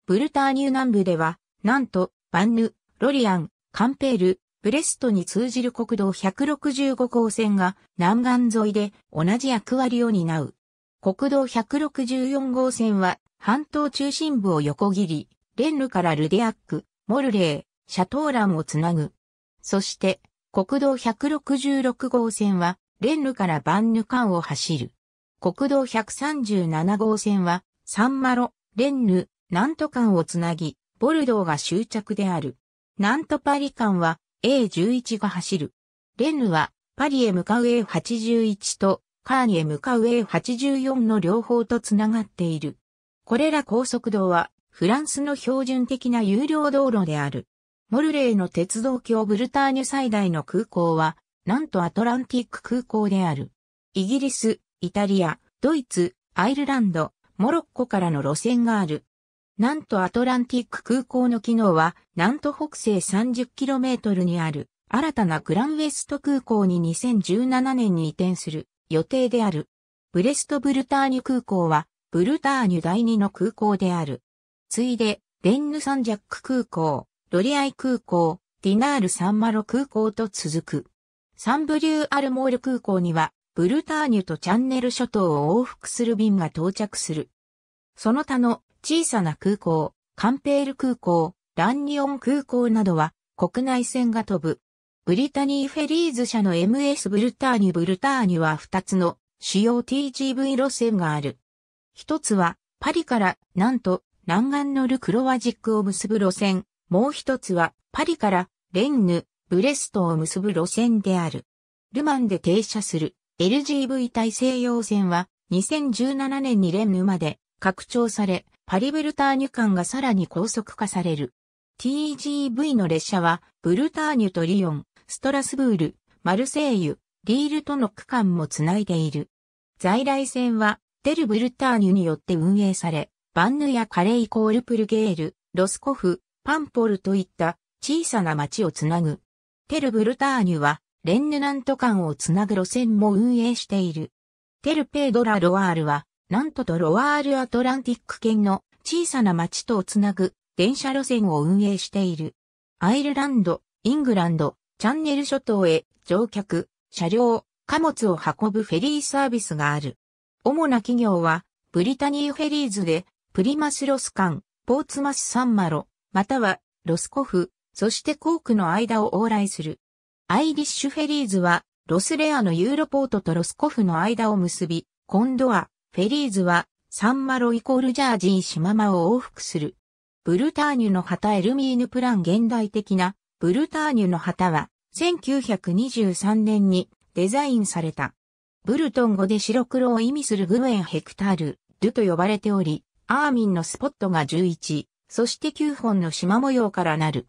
ブルターニュ南部では、なんと、バンヌ、ロリアン、カンペール、ブレストに通じる国道165号線が南岸沿いで同じ役割を担う。国道164号線は半島中心部を横切り、レンヌからルデアック、モルレー、シャトーランをつなぐ。そして国道166号線はレンヌからバンヌカンを走る。国道137号線はサンマロ、レンヌ、ナント間をつなぎ、ボルドーが終着である。ナントパリ間は A11 が走る。レンヌは、パリへ向かう A81 と、カーニへ向かう A84 の両方とつながっている。これら高速道は、フランスの標準的な有料道路である。モルレーの鉄道橋ブルターニュ最大の空港は、なんとアトランティック空港である。イギリス、イタリア、ドイツ、アイルランド、モロッコからの路線がある。なんとアトランティック空港の機能は、なんと北西 30km にある、新たなグランウェスト空港に2017年に移転する予定である。ブレストブルターニュ空港は、ブルターニュ第二の空港である。ついで、デンヌサンジャック空港、ロリアイ空港、ディナールサンマロ空港と続く。サンブリューアルモール空港には、ブルターニュとチャンネル諸島を往復する便が到着する。その他の小さな空港、カンペール空港、ランニオン空港などは国内線が飛ぶ。ブリタニーフェリーズ社の MS ブルターニブルターニは2つの主要 TGV 路線がある。一つはパリからなんと南岸のルクロワジックを結ぶ路線、もう一つはパリからレンヌ、ブレストを結ぶ路線である。ルマンで停車する LGV 大西洋線は2017年にレンヌまで拡張されパリブルターニュ間がさらに高速化される。TGV の列車は、ブルターニュとリヨン、ストラスブール、マルセイユ、リールとの区間もつないでいる。在来線は、デル・ブルターニュによって運営され、バンヌやカレイ・コール・プルゲール、ロスコフ、パンポルといった小さな町をつなぐ。テル・ブルターニュは、レンヌナント間をつなぐ路線も運営している。テル・ペードラ・ロワールは、南都とロワールアトランティック圏の小さな町とをつなぐ電車路線を運営している。アイルランド、イングランド、チャンネル諸島へ乗客、車両、貨物を運ぶフェリーサービスがある。主な企業は、ブリタニーフェリーズで、プリマスロス間、ポーツマスサンマロ、またはロスコフ、そしてコークの間を往来する。アイリッシュフェリーズは、ロスレアのユーロポートとロスコフの間を結び、コンドア、フェリーズは、サンマロイコールジャージーママを往復する。ブルターニュの旗エルミーヌプラン現代的な、ブルターニュの旗は、1923年にデザインされた。ブルトン語で白黒を意味するグウェンヘクタール、ドゥと呼ばれており、アーミンのスポットが11、そして9本の縞模様からなる。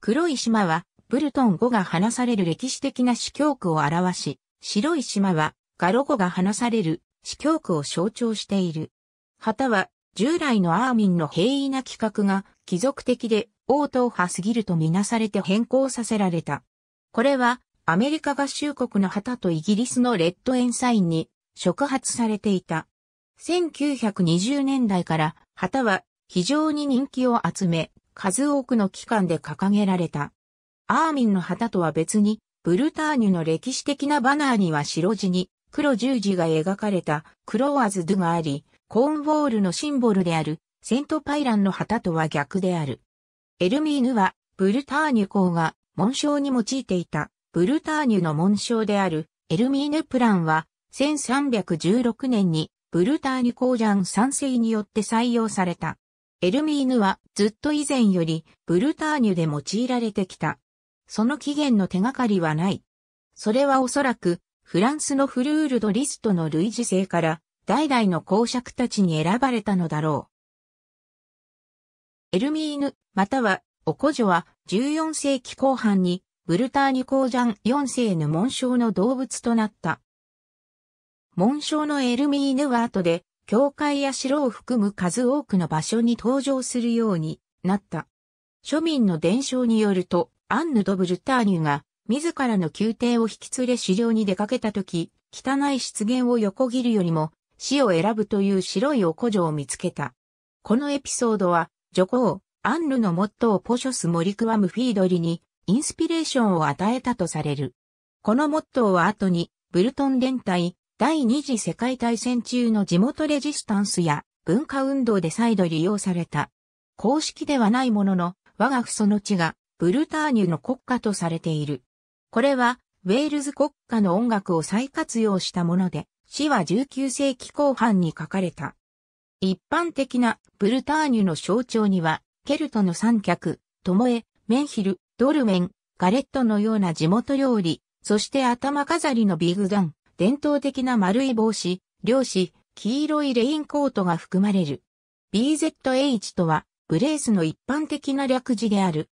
黒い島は、ブルトン語が話される歴史的な主教区を表し、白い島は、ガロ語が話される司教区を象徴している。旗は、従来のアーミンの平易な規格が、貴族的で、王党派すぎるとみなされて変更させられた。これは、アメリカ合衆国の旗とイギリスのレッドエンサインに触発されていた。1920年代から旗は非常に人気を集め、数多くの機関で掲げられた。アーミンの旗とは別に、ブルターニュの歴史的なバナーには白地に黒十字が描かれたクロワズドゥがあり、コーンウォールのシンボルであるセントパイランの旗とは逆である。エルミーヌはブルターニュ公が紋章に用いていたブルターニュの紋章であるエルミーヌプランは1316年にブルターニュ公ジャン世によって採用された。エルミーヌはずっと以前よりブルターニュで用いられてきた。その起源の手がかりはない。それはおそらくフランスのフルールド・リストの類似性から、代々の公爵たちに選ばれたのだろう。エルミーヌ、または、オコジョは、14世紀後半に、ブルターニュ公ジャン4世の紋章の動物となった。紋章のエルミーヌは後で、教会や城を含む数多くの場所に登場するようになった。庶民の伝承によると、アンヌ・ド・ブルターニュが自らの宮廷を引き連れ狩猟に出かけた時、汚い湿原を横切るよりも死を選ぶという白いお古女を見つけた。このエピソードは、女皇、アンルのモットーポショス・モリクワム・フィードリにインスピレーションを与えたとされる。このモットーは後に、ブルトン連隊、第二次世界大戦中の地元レジスタンスや文化運動で再度利用された。公式ではないものの、我が父祖の地がブルターニュの国家とされている。これは、ウェールズ国家の音楽を再活用したもので、詩は19世紀後半に書かれた。一般的なブルターニュの象徴には、ケルトの三脚、トモエ、メンヒル、ドルメン、ガレットのような地元料理、そして頭飾りのビグダン、伝統的な丸い帽子、漁師、黄色いレインコートが含まれる。BZH とは、ブレースの一般的な略字である。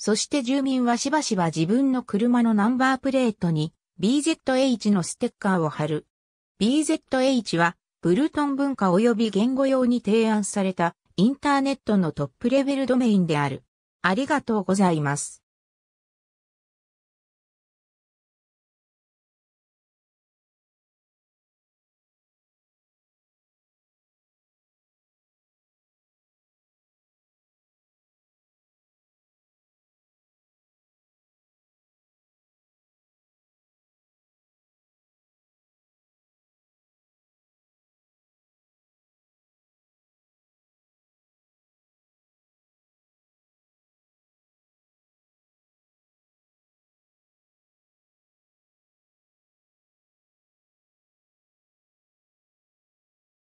そして住民はしばしば自分の車のナンバープレートに BZH のステッカーを貼る。BZH はブルトン文化及び言語用に提案されたインターネットのトップレベルドメインである。ありがとうございます。